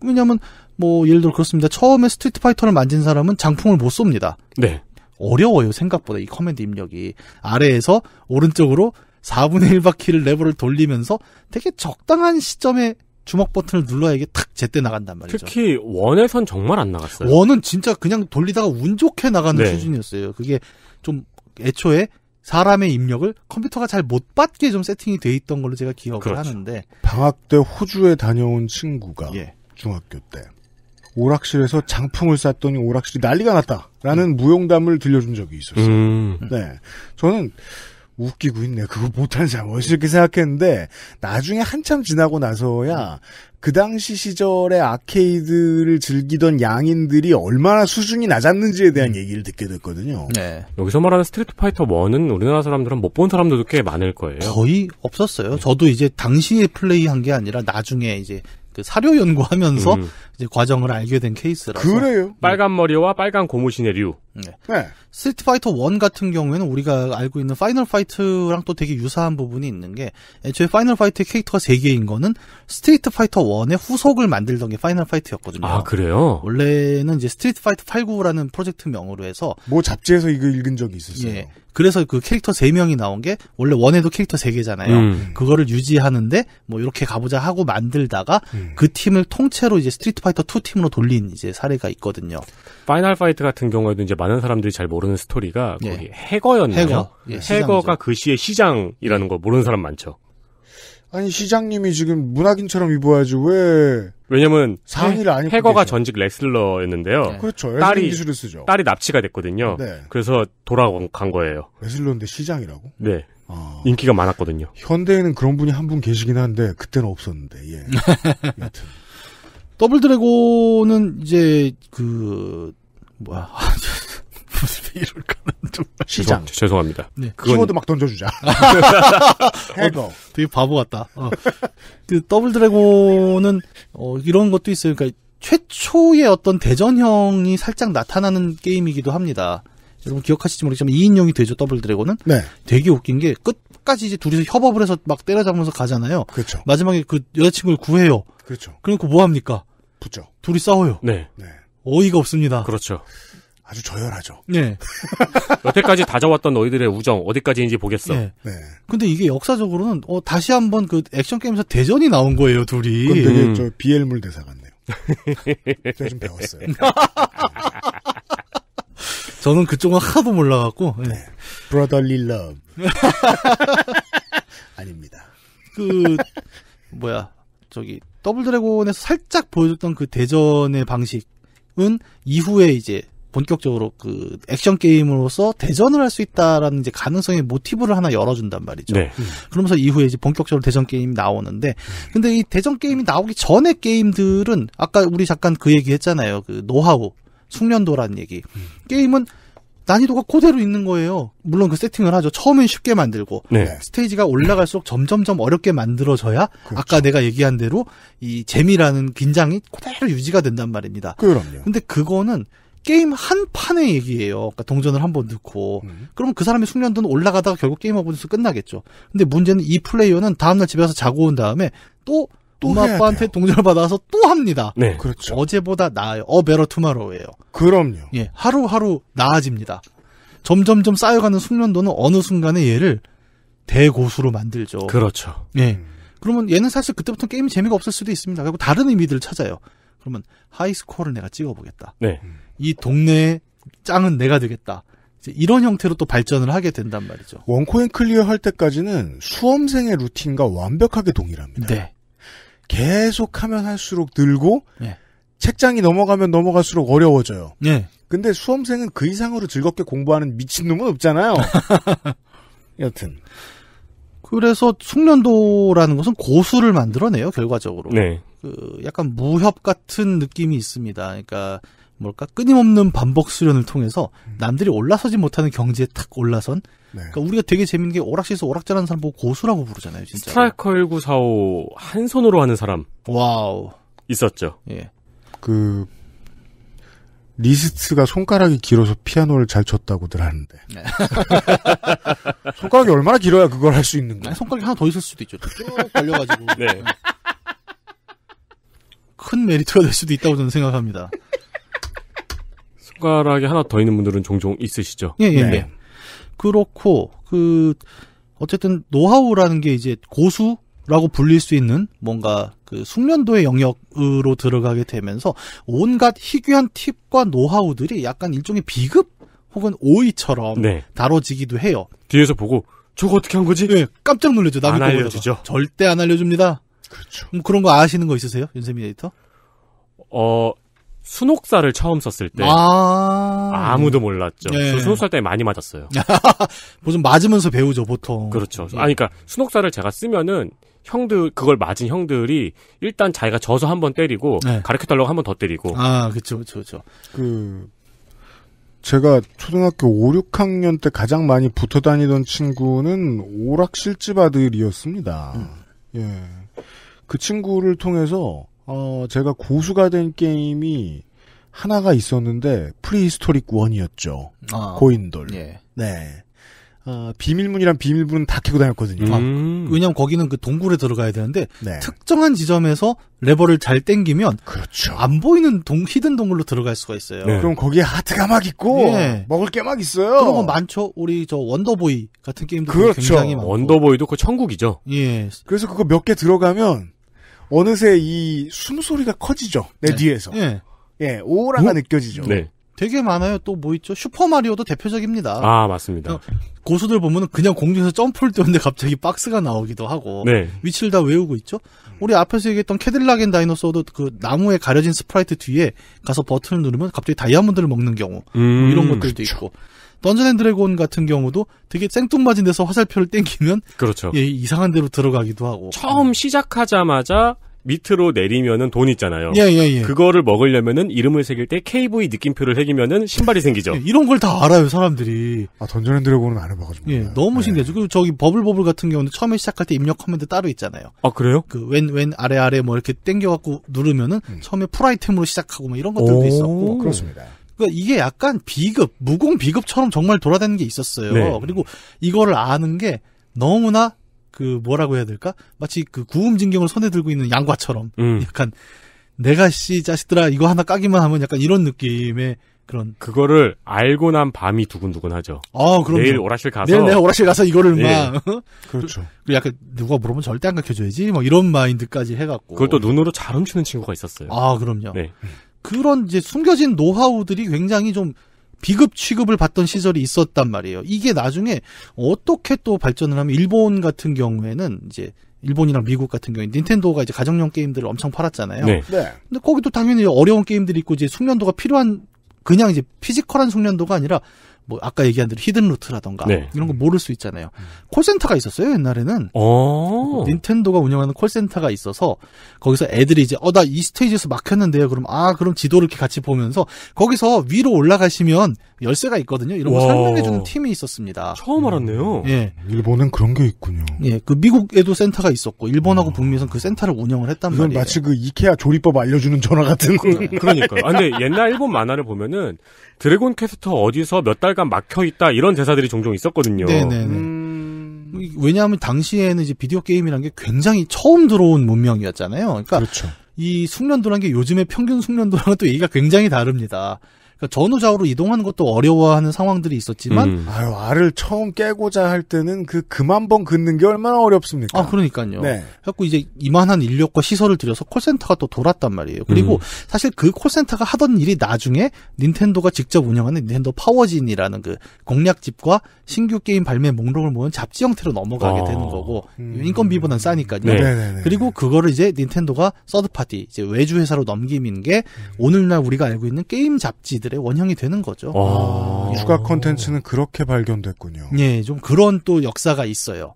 왜냐하면 뭐 예를 들어 그렇습니다. 처음에 스트리트 파이터를 만진 사람은 장풍을 못 쏩니다. 네. 어려워요 생각보다 이 커맨드 입력이 아래에서 오른쪽으로 4분의 1 바퀴를 레버를 돌리면서 되게 적당한 시점에 주먹 버튼을 눌러야 이게 탁 제때 나간단 말이죠. 특히 원에선 정말 안 나갔어요. 원은 진짜 그냥 돌리다가 운 좋게 나가는 네. 수준이었어요. 그게 좀 애초에 사람의 입력을 컴퓨터가 잘 못 받게 좀 세팅이 돼 있던 걸로 제가 기억을 그렇죠. 하는데 방학 때 호주에 다녀온 친구가 예. 중학교 때 오락실에서 장풍을 쐈더니 오락실이 난리가 났다라는 음. 무용담을 들려준 적이 있었어요. 음. 네, 저는 웃기고 있네. 그거 못하는 사람 어디 이렇게 생각했는데 나중에 한참 지나고 나서야 그 당시 시절에 아케이드를 즐기던 양인들이 얼마나 수준이 낮았는지에 대한 얘기를 듣게 됐거든요. 네. 여기서 말하는 스트리트 파이터 1은 우리나라 사람들은 못 본 사람들도 꽤 많을 거예요. 거의 없었어요. 네. 저도 이제 당시에 플레이한 게 아니라 나중에 이제 그 사료 연구하면서 음. 이제 과정을 알게 된 케이스라서. 그래요. 빨간 머리와 빨간 고무신의 류. 네. 네. 스트리트 파이터 1 같은 경우에는 우리가 알고 있는 파이널 파이트랑 또 되게 유사한 부분이 있는 게 애초에 파이널 파이트의 캐릭터가 3개인 거는 스트리트 파이터 1의 후속을 만들던 게 파이널 파이트였거든요. 아, 그래요? 원래는 이제 스트리트 파이터 89라는 프로젝트 명으로 해서 뭐 잡지에서 이거 읽은 적이 있었어요. 예. 그래서 그 캐릭터 3명이 나온 게 원래 원에도 캐릭터 3개잖아요. 음. 그거를 유지하는데 뭐 이렇게 가보자 하고 만들다가 음. 그 팀을 통째로 이제 스트리트 파이터 2 팀으로 돌린 이제 사례가 있거든요. 파이널 파이트 같은 경우에도 이제 많은 사람들이 잘 모르는 모르 스토리가 예. 거기 해거였나요? 해거. 예, 해거가 그 시의 시장이라는 걸 모르는 사람 많죠. 아니 시장님이 지금 문학인처럼 입어야지 왜? 왜냐면 상의를 안 입고 해거가 계셔. 전직 레슬러였는데요. 네. 그렇죠. 딸이 기술을 쓰죠. 딸이 납치가 됐거든요. 네. 그래서 돌아간 거예요. 레슬러인데 시장이라고? 네. 아... 인기가 많았거든요. 현대에는 그런 분이 한 분 계시긴 한데 그때는 없었는데. 예. 여튼. 더블 드래곤은 이제 그 뭐야 무슨 이럴 거는 좀 시장 죄송합니다. 네. 그건... 키워드 막 던져주자. 해거 어, 되게 바보 같다. 어. 그 더블 드래곤은 어, 이런 것도 있어요. 그러니까 최초의 어떤 대전형이 살짝 나타나는 게임이기도 합니다. 여러분 기억하실지 모르겠지만 2인용이 되죠 더블 드래곤은 네. 되게 웃긴 게 끝까지 이제 둘이서 협업을 해서 막 때려잡으면서 가잖아요. 그렇죠. 마지막에 그 여자친구를 구해요. 그렇죠. 그리고뭐 합니까? 붙죠. 둘이 싸워요. 네. 네. 어이가 없습니다. 그렇죠. 아주 저열하죠. 네. 여태까지 다져왔던 너희들의 우정 어디까지인지 보겠어. 네. 네. 근데 이게 역사적으로는 어, 다시 한번 그 액션 게임에서 대전이 나온 거예요 둘이. 그건 되게 음. 저 비엘물 대사 같네요. 제가 좀 배웠어요. 음. 저는 그쪽은 하도 몰라갖고. 네. 네. Brotherly love. 아닙니다. 그 뭐야 저기 더블 드래곤에서 살짝 보여줬던 그 대전의 방식은 이후에 이제 본격적으로 그 액션 게임으로서 대전을 할 수 있다라는 이제 가능성의 모티브를 하나 열어준단 말이죠. 네. 음. 그러면서 이후에 이제 본격적으로 대전 게임이 나오는데, 근데 이 대전 게임이 나오기 전에 게임들은 아까 우리 잠깐 그 얘기했잖아요. 그 노하우, 숙련도라는 얘기. 음. 게임은 난이도가 그대로 있는 거예요. 물론 그 세팅을 하죠. 처음엔 쉽게 만들고 네. 스테이지가 올라갈수록 점점점 어렵게 만들어져야 그렇죠. 아까 내가 얘기한 대로 이 재미라는 긴장이 그대로 유지가 된단 말입니다. 그럼요. 근데 그거는 게임 한 판의 얘기예요. 그러니까 동전을 한 번 넣고. 음. 그면그 사람의 숙련도는 올라가다가 결국 게임 오버뉴서 끝나겠죠. 근데 문제는 이 플레이어는 다음날 집에 와서 자고 온 다음에 또, 또 엄마 아빠한테 동전을 받아서 또 합니다. 네. 그렇죠. 어제보다 나아요. 어 베러 투마로우예요. 그럼요. 예. 하루하루 나아집니다. 점점점 쌓여가는 숙련도는 어느 순간에 얘를 대고수로 만들죠. 그렇죠. 예. 음. 그러면 얘는 사실 그때부터 게임이 재미가 없을 수도 있습니다. 그리고 다른 의미들을 찾아요. 그러면 하이스코어를 내가 찍어보겠다. 네. 음. 이 동네의 짱은 내가 되겠다. 이런 형태로 또 발전을 하게 된단 말이죠. 원코인 클리어 할 때까지는 수험생의 루틴과 완벽하게 동일합니다. 네. 계속 하면 할수록 늘고 네. 책장이 넘어가면 넘어갈수록 어려워져요. 네. 근데 수험생은 그 이상으로 즐겁게 공부하는 미친놈은 없잖아요. 여튼. 그래서 숙련도라는 것은 고수를 만들어내요, 결과적으로. 네. 그 약간 무협 같은 느낌이 있습니다. 그러니까 뭘까 끊임없는 반복 수련을 통해서 음. 남들이 올라서지 못하는 경지에 탁 올라선 네. 그러니까 우리가 되게 재밌는 게 오락실에서 오락잘하는 사람 보고 고수라고 부르잖아요 진짜 스트라이커 1945한 손으로 하는 사람 와우 있었죠 예그 리스트가 손가락이 길어서 피아노를 잘 쳤다고들 하는데 네. 손가락이 얼마나 길어야 그걸 할 수 있는 거야? 손가락이 하나 더 있을 수도 있죠. 쭉 걸려가지고 네. 큰 메리트가 될 수도 있다고 저는 생각합니다. 손가락에 하나 더 있는 분들은 종종 있으시죠. 예, 예. 네. 예. 그렇고 그 어쨌든 노하우라는 게 이제 고수라고 불릴 수 있는 뭔가 그 숙련도의 영역으로 들어가게 되면서 온갖 희귀한 팁과 노하우들이 약간 일종의 비급 혹은 오이처럼 네. 다뤄지기도 해요. 뒤에서 보고 저거 어떻게 한 거지? 예, 깜짝 놀라죠. 남이 안 알려주죠. 절대 안 알려줍니다. 그렇죠. 음, 그런 거 아시는 거 있으세요, 윤세미 에디터? 어 순옥사를 처음 썼을 때 아~ 무도 몰랐죠. 네. 순옥사 때 많이 맞았어요. 뭐좀 맞으면서 배우죠 보통. 그렇죠. 예. 아니 그러니까 순옥사를 제가 쓰면은 형들 그걸 맞은 형들이 일단 자기가 져서 한 번 때리고 네. 가르쳐 달라고 한 번 더 때리고. 아그 그렇죠 그렇죠. 그 제가 초등학교 5, 6학년 때 가장 많이 붙어 다니던 친구는 오락실집 아들이었습니다. 음. 예. 그 친구를 통해서 어, 제가 고수가 된 게임이 하나가 있었는데 프리히스토릭 원이었죠. 아, 고인돌. 예. 네. 어, 비밀문이랑 비밀문은 다 캐고 다녔거든요. 음. 음. 왜냐면 하 거기는 그 동굴에 들어가야 되는데 네. 특정한 지점에서 레버를 잘 땡기면 그렇죠. 안 보이는 동, 히든 동굴로 들어갈 수가 있어요. 네. 그럼 거기에 하트가 막 있고 예. 먹을 게 막 있어요. 그런 건 많죠. 우리 저 원더보이 같은 게임도 그렇죠. 굉장히 많고. 원더보이도 그 천국이죠. 예. 그래서 그거 몇 개 들어가면 어느새 이 숨소리가 커지죠. 내 네. 뒤에서. 예. 예, 오라가 뭐? 느껴지죠. 네. 되게 많아요. 또 뭐 있죠? 슈퍼마리오도 대표적입니다. 아, 맞습니다. 그러니까 고수들 보면 은 그냥 공중에서 점프를 뛰었는데 갑자기 박스가 나오기도 하고. 네. 위치를 다 외우고 있죠? 우리 앞에서 얘기했던 캐딜락 앤 다이노소도 그 나무에 가려진 스프라이트 뒤에 가서 버튼을 누르면 갑자기 다이아몬드를 먹는 경우. 음, 뭐 이런 음, 것들도 그렇 있고. 던전앤드래곤 같은 경우도 되게 생뚱맞은 데서 화살표를 땡기면 그렇죠. 예, 이상한 데로 들어가기도 하고 처음 시작하자마자 밑으로 내리면은 돈 있잖아요. 예, 예, 예. 그거를 먹으려면은 이름을 새길 때 KV 느낌표를 새기면은 신발이 생기죠. 예, 이런 걸 다 알아요, 사람들이. 아, 던전 앤 드래곤은 안 해봐가지고. 예, 너무 네. 신기하죠. 그 저기 버블버블 같은 경우는 처음에 시작할 때 입력 커맨드 따로 있잖아요. 아, 그래요? 그, 왼, 왼, 아래, 아래 뭐 이렇게 땡겨갖고 누르면은 음. 처음에 풀 아이템으로 시작하고 뭐 이런 것들도 오, 있었고. 그렇습니다. 그러니까 이게 약간 비급, 무공 비급처럼 정말 돌아다니는 게 있었어요. 네. 그리고 이거를 아는 게 너무나 그 뭐라고 해야 될까? 마치 그 구음 진경을 손에 들고 있는 양과처럼 음. 약간 내가 씨 자식들아 이거 하나 까기만 하면 약간 이런 느낌의 그런 그거를 알고 난 밤이 두근두근하죠. 아, 그럼 내일 오라실 가서 내일 내가 오락실 가서 이거를 네. 막 어? 그렇죠. 그 약간 누가 물어보면 절대 안 가르쳐줘야지 막 이런 마인드까지 해갖고 그걸 또 눈으로 잘 훔치는 친구가 있었어요. 아, 그럼요. 네. 그런 이제 숨겨진 노하우들이 굉장히 좀 비급 취급을 받던 시절이 있었단 말이에요. 이게 나중에 어떻게 또 발전을 하면 일본 같은 경우에는 이제 일본이랑 미국 같은 경우에 닌텐도가 이제 가정용 게임들을 엄청 팔았잖아요. 네. 네. 근데 거기도 당연히 어려운 게임들이 있고 이제 숙련도가 필요한 그냥 이제 피지컬한 숙련도가 아니라 뭐 아까 얘기한 대로 히든 루트라던가 네. 이런 거 모를 수 있잖아요. 음. 콜센터가 있었어요 옛날에는. 오. 어. 닌텐도가 운영하는 콜센터가 있어서 거기서 애들이 이제 어 나 이 스테이지에서 막혔는데요. 그럼 아 그럼 지도를 이렇게 같이 보면서 거기서 위로 올라가시면 열쇠가 있거든요. 이런 거 설명해주는 팀이 있었습니다. 처음 알았네요. 예, 일본은 그런 게 있군요. 예, 그 미국에도 센터가 있었고 일본하고 오. 음. 북미에서는 그 센터를 운영을 했단 말이에요. 마치 그 이케아 조리법 알려주는 전화 같은. 음, 그러니까요. 아, 근데 옛날 일본 만화를 보면은 드래곤 캐스터 어디서 몇달 차가 막혀 있다 이런 대사들이 종종 있었거든요. 네네 음... 왜냐하면 당시에는 이제 비디오 게임이란 게 굉장히 처음 들어온 문명이었잖아요. 그러니까 그렇죠. 이 숙련도란 게 요즘의 평균 숙련도랑은 또 얘기가 굉장히 다릅니다. 그러니까 전후좌우로 이동하는 것도 어려워하는 상황들이 있었지만 음. 아유 알을 처음 깨고자 할 때는 그 그만 번 긋는 게 얼마나 어렵습니까? 아 그러니까요. 네. 그래갖고 이제 이만한 인력과 시설을 들여서 콜센터가 또 돌았단 말이에요. 그리고 음. 사실 그 콜센터가 하던 일이 나중에 닌텐도가 직접 운영하는 닌텐도 파워진이라는 그 공략집과 신규 게임 발매 목록을 모은 잡지 형태로 넘어가게 아. 되는 거고 음. 인건비보다는 싸니까요. 네. 그리고 그거를 이제 닌텐도가 서드파티 이제 외주 회사로 넘기는 게 음. 오늘날 우리가 알고 있는 게임 잡지들 사들의 원형이 되는 거죠. 아~ 추가 컨텐츠는 그렇게 발견됐군요. 예, 좀 그런 또 역사가 있어요.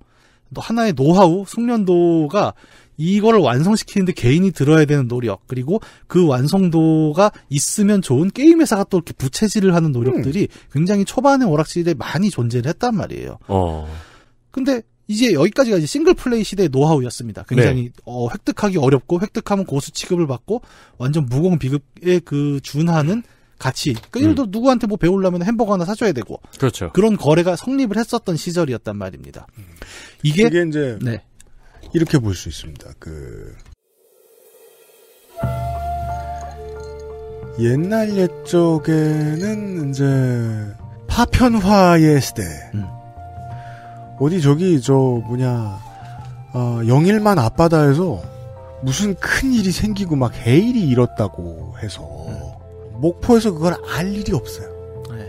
또 하나의 노하우, 숙련도가 이걸 완성시키는데 개인이 들어야 되는 노력, 그리고 그 완성도가 있으면 좋은 게임 회사가 또 이렇게 부채질을 하는 노력들이 음. 굉장히 초반의 오락실에 많이 존재를 했단 말이에요. 어. 근데 이제 여기까지가 이제 싱글 플레이 시대의 노하우였습니다. 굉장히 네. 어, 획득하기 어렵고 획득하면 고수 취급을 받고 완전 무공 비급에 그 준하는 같이. 그러니까 예를 들어 음. 누구한테 뭐 배우려면 햄버거 하나 사줘야 되고. 그렇죠. 그런 거래가 성립을 했었던 시절이었단 말입니다. 음. 이게, 이게 이제 네. 이렇게 볼 수 있습니다. 그 옛날 옛적에는 이제 파편화의 시대. 음. 어디 저기 저 뭐냐 어, 영일만 앞바다에서 무슨 큰 일이 생기고 막 해일이 일었다고 해서 음. 목포에서 그걸 알 일이 없어요. 네.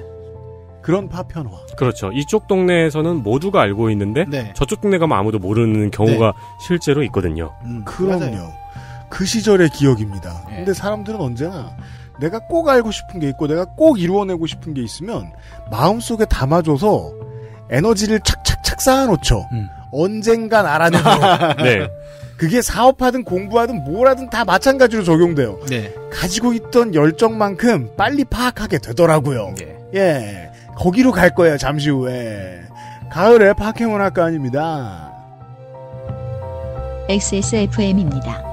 그런 파편화. 그렇죠. 이쪽 동네에서는 모두가 알고 있는데 네. 저쪽 동네 가면 아무도 모르는 경우가 네. 실제로 있거든요. 음, 그럼요. 맞아요. 그 시절의 기억입니다. 네. 근데 사람들은 언제나 내가 꼭 알고 싶은 게 있고 내가 꼭 이루어내고 싶은 게 있으면 마음속에 담아줘서 에너지를 착착착 쌓아놓죠. 음. 언젠간 알아내고. 네. 그게 사업하든 공부하든 뭐라든 다 마찬가지로 적용돼요. 네. 가지고 있던 열정만큼 빨리 파악하게 되더라고요. 네. 예. 거기로 갈 거예요, 잠시 후에. 가을에 파케문학아닙니다 XSFM입니다.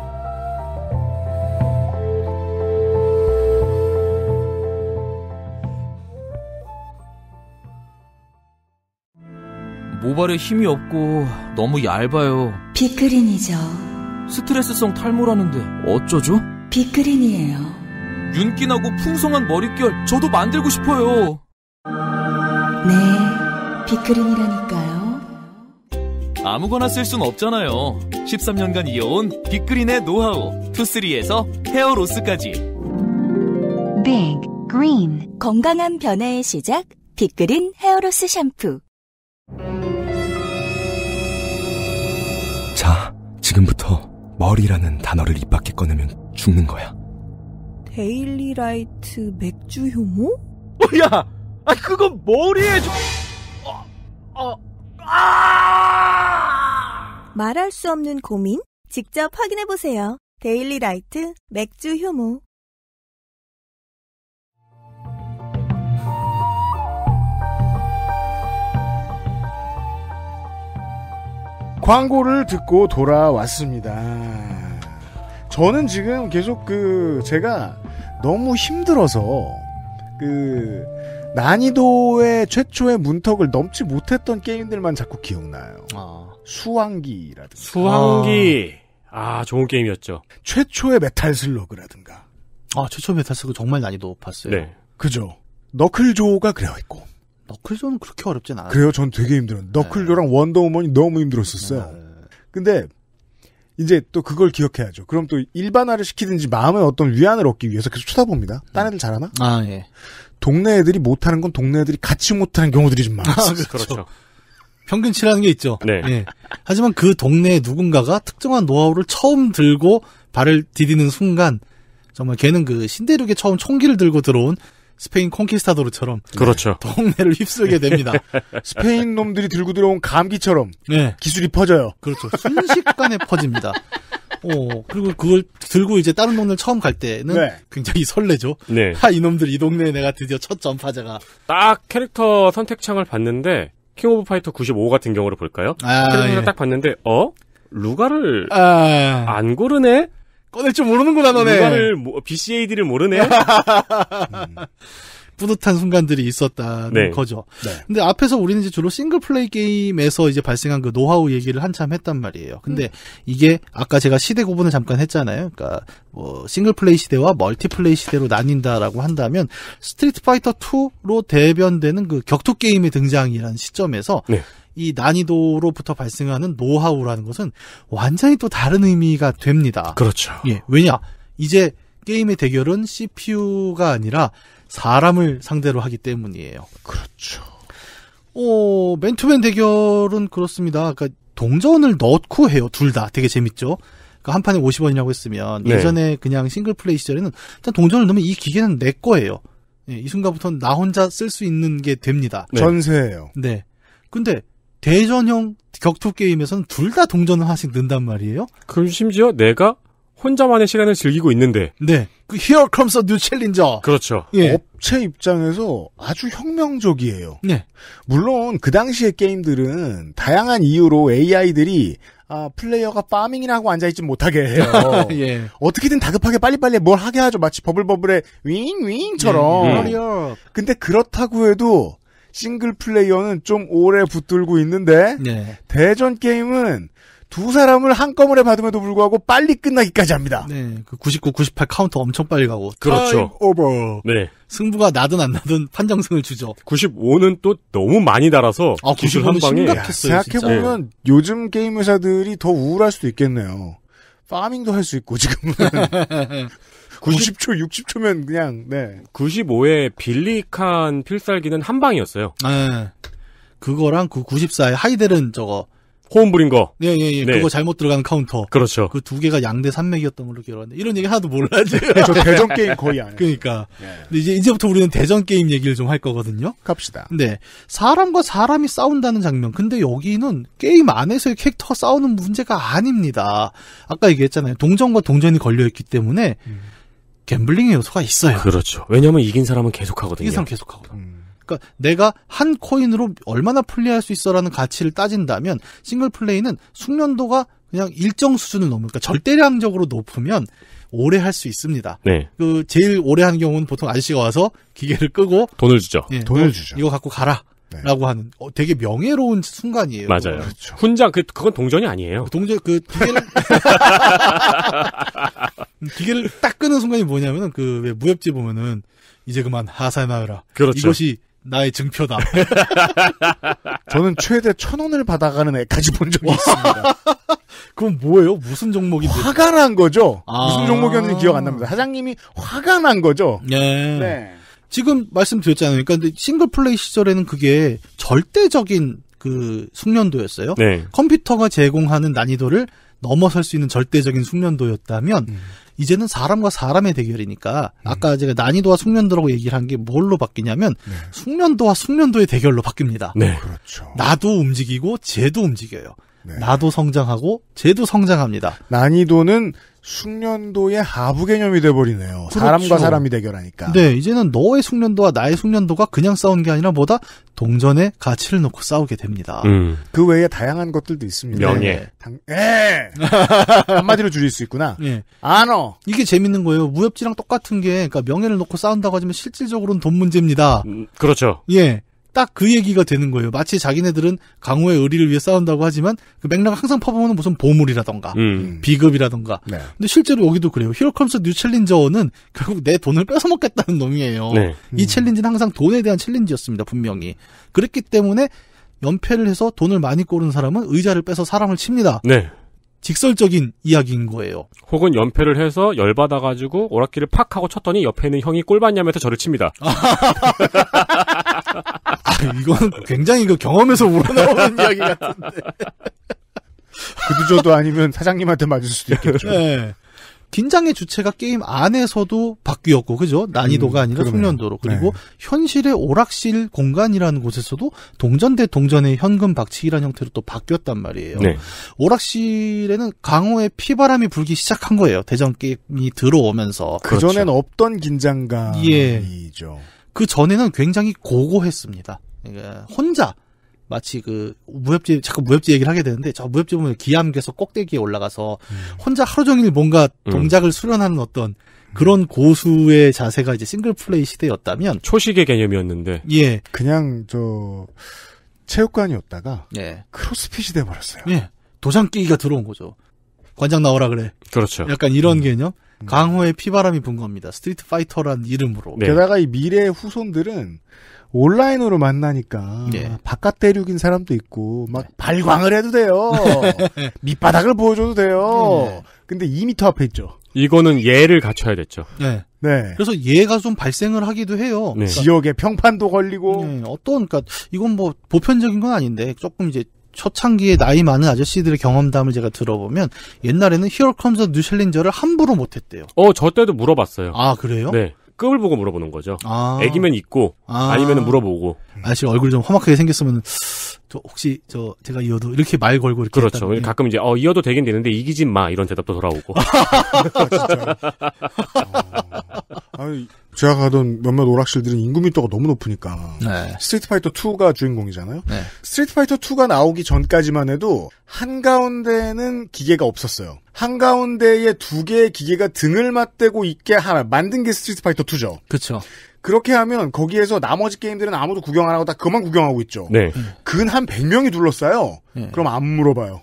모발에 힘이 없고 너무 얇아요. 비크린이죠. 스트레스성 탈모라는데 어쩌죠? 비크린이에요. 윤기나고 풍성한 머릿결 저도 만들고 싶어요. 네, 비크린이라니까요. 아무거나 쓸 순 없잖아요. 13년간 이어온 비그린의 노하우 투쓰리에서 헤어로스까지. 빅 그린 건강한 변화의 시작 비그린 헤어로스 샴푸. 지금부터 머리라는 단어를 입 밖에 꺼내면 죽는 거야. 데일리라이트 맥주 효모? 뭐야! 아 그건 머리에 저... 어, 어, 아! 말할 수 없는 고민? 직접 확인해보세요. 데일리라이트 맥주 효모. 광고를 듣고 돌아왔습니다. 저는 지금 계속 그 제가 너무 힘들어서 그 난이도의 최초의 문턱을 넘지 못했던 게임들만 자꾸 기억나요. 아. 수왕기라든가. 수왕기. 아. 아. 좋은 게임이었죠. 최초의 메탈 슬러그라든가. 아 최초 메탈 슬러그 정말 난이도 높았어요. 네. 그죠. 너클조가 그려 있고. 너클존은 그렇게 어렵진 않아요. 그래요? 전 되게 힘들었는데 네. 너클존랑 네. 원더우먼이 너무 힘들었었어요. 네. 근데 이제 또 그걸 기억해야죠. 그럼 또 일반화를 시키든지 마음의 어떤 위안을 얻기 위해서 계속 쳐다봅니다. 딴 네. 애들 잘하나? 아, 예. 동네 애들이 못하는 건 동네 애들이 같이 못하는 경우들이 좀많아요 아, 그렇죠. 그렇죠. 평균치라는 게 있죠. 네. 예. 하지만 그 동네에 누군가가 특정한 노하우를 처음 들고 발을 디디는 순간 정말 걔는 그 신대륙에 처음 총기를 들고 들어온 스페인 콘키스타도르처럼 그렇죠. 네, 동네를 휩쓸게 됩니다. 스페인 놈들이 들고 들어온 감기처럼 네. 기술이 퍼져요. 그렇죠. 순식간에 퍼집니다. 어, 그리고 그걸 들고 이제 다른 동네를 처음 갈 때는 네. 굉장히 설레죠. 네. 하, 아, 이놈들 이 동네에 내가 드디어 첫 전파자가. 딱 캐릭터 선택창을 봤는데, 킹 오브 파이터 95 같은 경우를 볼까요? 아, 캐릭터를 예. 딱 봤는데, 어? 루가를 아... 안 고르네? 꺼낼 줄 모르는구나 너네. 누가를 모, BCAD를 모르네. 음. 뿌듯한 순간들이 있었다는 네. 거죠. 네. 근데 앞에서 우리는 이제 주로 싱글 플레이 게임에서 이제 발생한 그 노하우 얘기를 한참 했단 말이에요. 근데 음. 이게 아까 제가 시대 구분을 잠깐 했잖아요. 그러니까 뭐 싱글 플레이 시대와 멀티 플레이 시대로 나뉜다라고 한다면 스트리트 파이터 2로 대변되는 그 격투 게임의 등장이라는 시점에서 네. 이 난이도로부터 발생하는 노하우라는 것은 완전히 또 다른 의미가 됩니다. 그렇죠. 예. 왜냐? 이제 게임의 대결은 CPU가 아니라 사람을 상대로 하기 때문이에요. 그렇죠. 어, 맨투맨 대결은 그렇습니다. 그러니까 동전을 넣고 해요. 둘 다. 되게 재밌죠. 그러니까 한 판에 50원이라고 했으면 네. 예전에 그냥 싱글 플레이 시절에는 일단 동전을 넣으면 이 기계는 내 거예요. 예, 이 순간부터는 나 혼자 쓸 수 있는 게 됩니다. 네. 전세예요. 네. 근데 대전형 격투 게임에서는 둘 다 동전을 하나씩 는단 말이에요. 그럼 심지어 내가 혼자만의 시간을 즐기고 있는데. 네. 그 Here Comes a New Challenger. 그렇죠. 예. 업체 입장에서 아주 혁명적이에요. 네. 물론 그 당시의 게임들은 다양한 이유로 AI들이 아, 플레이어가 파밍이라고 앉아있지 못하게 해요. 예. 어떻게든 다급하게 빨리빨리 뭘 하게 하죠. 마치 버블버블의 윙윙처럼. 예. 음, 음. 근데 그렇다고 해도 싱글 플레이어는 좀 오래 붙들고 있는데 네. 대전 게임은 두 사람을 한꺼번에 받음에도 불구하고 빨리 끝나기까지 합니다. 네, 그 99, 98 카운터 엄청 빨리 가고. 그렇죠. 오버. 네. 승부가 나든 안 나든 판정승을 주죠. 95는 또 너무 많이 달아서 아, 기술 한 방에 심각했어요, 생각해 보면 네. 요즘 게임 회사들이 더 우울할 수도 있겠네요. 파밍도 할 수 있고 지금은 90, 초 60초면 그냥 네. 95의 빌리칸 필살기는 한 방이었어요. 네. 그거랑 그 94의 하이델은 저거 호흡 부린 거. 예, 예, 예. 네. 그거 잘못 들어가는 카운터. 그렇죠. 그 두 개가 양대 산맥이었던 걸로 기억하는데 이런 얘기 하나도 몰라요. 저 대전 게임 거의 안해 그러니까. 예. 이제 이제부터 우리는 대전 게임 얘기를 좀 할 거거든요. 갑시다. 네. 사람과 사람이 싸운다는 장면. 근데 여기는 게임 안에서의 캐릭터가 싸우는 문제가 아닙니다. 아까 얘기했잖아요. 동전과 동전이 걸려 있기 때문에 음. 갬블링의 요소가 있어요. 그렇죠. 왜냐면 이긴 사람은 계속 하거든요. 이긴 사람 계속 하거든. 음. 그러니까 내가 한 코인으로 얼마나 플레이할 수 있어라는 가치를 따진다면 싱글 플레이는 숙련도가 그냥 일정 수준을 넘으니까 그러니까 절대량적으로 높으면 오래 할 수 있습니다. 네. 그 제일 오래 하 경우는 보통 아저씨가 와서 기계를 끄고 돈을 주죠. 예, 돈을 주죠. 이거 갖고 가라. 네. 라고 하는 어, 되게 명예로운 순간이에요. 맞아요. 그렇죠. 훈장 그 그건 동전이 아니에요. 그 동전 그 기계를 음, 기계를 딱 끄는 순간이 뭐냐면은 그 무협지 보면은 이제 그만 하산하여라. 그렇죠. 이것이 나의 증표다. 저는 최대 천 원을 받아가는 애까지 본 적이 있습니다. 그건 뭐예요? 무슨 종목인데? 화가 난 거죠. 아~ 무슨 종목이었는지 기억 안 납니다. 사장님이 화가 난 거죠. 예. 네. 네. 지금 말씀드렸잖아요. 그러니까 싱글 플레이 시절에는 그게 절대적인 그 숙련도였어요. 네. 컴퓨터가 제공하는 난이도를 넘어설 수 있는 절대적인 숙련도였다면 음. 이제는 사람과 사람의 대결이니까 음. 아까 제가 난이도와 숙련도라고 얘기를 한 게 뭘로 바뀌냐면 네. 숙련도와 숙련도의 대결로 바뀝니다. 네. 그렇죠. 나도 움직이고 쟤도 움직여요. 네. 나도 성장하고 쟤도 성장합니다. 난이도는 숙련도의 하부 개념이 돼버리네요. 그렇죠. 사람과 사람이 대결하니까. 네, 이제는 너의 숙련도와 나의 숙련도가 그냥 싸운 게 아니라 뭐다 동전의 가치를 놓고 싸우게 됩니다. 음. 그 외에 다양한 것들도 있습니다. 명예. 네. 당... 예. 한마디로 줄일 수 있구나. 예. 안어. 이게 재밌는 거예요. 무협지랑 똑같은 게, 그러니까 명예를 놓고 싸운다고 하지만 실질적으로는 돈 문제입니다. 음, 그렇죠. 예. 딱그 얘기가 되는 거예요. 마치 자기네들은 강호의 의리를 위해 싸운다고 하지만 그 맥락을 항상 퍼보면 무슨 보물이라던가 음. 비급이라던가. 네. 근데 실제로 여기도 그래요. 히로컴스 뉴 챌린저는 결국 내 돈을 뺏어먹겠다는 놈이에요. 네. 음. 이 챌린지는 항상 돈에 대한 챌린지였습니다. 분명히. 그랬기 때문에 연패를 해서 돈을 많이 꼬는 사람은 의자를 빼서 사람을 칩니다. 네. 직설적인 이야기인 거예요. 혹은 연패를 해서 열받아가지고 오락기를 팍 하고 쳤더니 옆에 있는 형이 꼴봤냐면서 저를 칩니다. 이건 굉장히 그 경험에서 우러나오는 이야기 같은데. 그두저도 아니면 사장님한테 맞을 수도 있겠죠. 네. 긴장의 주체가 게임 안에서도 바뀌었고, 그죠? 난이도가 음, 아니라 숙련도로. 그리고 네. 현실의 오락실 공간이라는 곳에서도 동전 대 동전의 현금 박치기라는 형태로 또 바뀌었단 말이에요. 네. 오락실에는 강호의 피바람이 불기 시작한 거예요. 대전 게임이 들어오면서. 그전엔 그렇죠. 없던 긴장감이죠. 예. 그 전에는 굉장히 고고했습니다. 그러니까 혼자 마치 그 무협지 자꾸 무협지 얘기를 하게 되는데 저 무협지 보면 기암괴서 꼭대기에 올라가서 음. 혼자 하루 종일 뭔가 음. 동작을 음. 수련하는 어떤 그런 고수의 자세가 이제 싱글 플레이 시대였다면 초식의 개념이었는데 예 그냥 저 체육관이었다가 예. 크로스핏이 돼버렸어요. 예 도장 끼기가 들어온 거죠. 관장 나오라 그래. 그렇죠. 약간 이런 음. 개념. 음. 강호의 피바람이 분 겁니다. 스트리트 파이터란 이름으로. 네. 게다가 이 미래의 후손들은 온라인으로 만나니까 네. 바깥 대륙인 사람도 있고 막 네. 발광을 해도 돼요. 예. 밑바닥을 보여줘도 돼요. 네. 근데 2미터 앞에 있죠. 이거는 예를 갖춰야 됐죠. 네. 네. 그래서 예가 좀 발생을 하기도 해요. 네. 그러니까, 지역의 평판도 걸리고. 네. 어떤 그러니까 이건 뭐 보편적인 건 아닌데 조금 이제 초창기에 나이 많은 아저씨들의 경험담을 제가 들어보면 옛날에는 히어컴스 뉴 챌린저를 함부로 못했대요. 어, 저 때도 물어봤어요. 아 그래요? 네. 급을 보고 물어보는 거죠. 아. 애기면 있고 아. 니면 물어보고. 아씨 얼굴 이좀 험악하게 생겼으면 저 혹시 저 제가 이어도 이렇게 말 걸고 이렇게 그렇죠. 예. 가끔 이제 어 이어도 되긴 되는데 이기지 마 이런 대답도 돌아오고. 어, 아니 제가 가던 몇몇 오락실들은 인구 밀도가 너무 높으니까 네. 스트리트 파이터 2가 주인공이잖아요. 네. 스트리트 파이터 2가 나오기 전까지만 해도 한 가운데는 기계가 없었어요. 한 가운데에 두 개의 기계가 등을 맞대고 있게 하나 만든 게 스트리트 파이터 2죠. 그렇죠. 그렇게 하면 거기에서 나머지 게임들은 아무도 구경 안 하고 다 그만 구경하고 있죠. 네. 근 한 100명이 둘러싸요. 네. 그럼 안 물어봐요.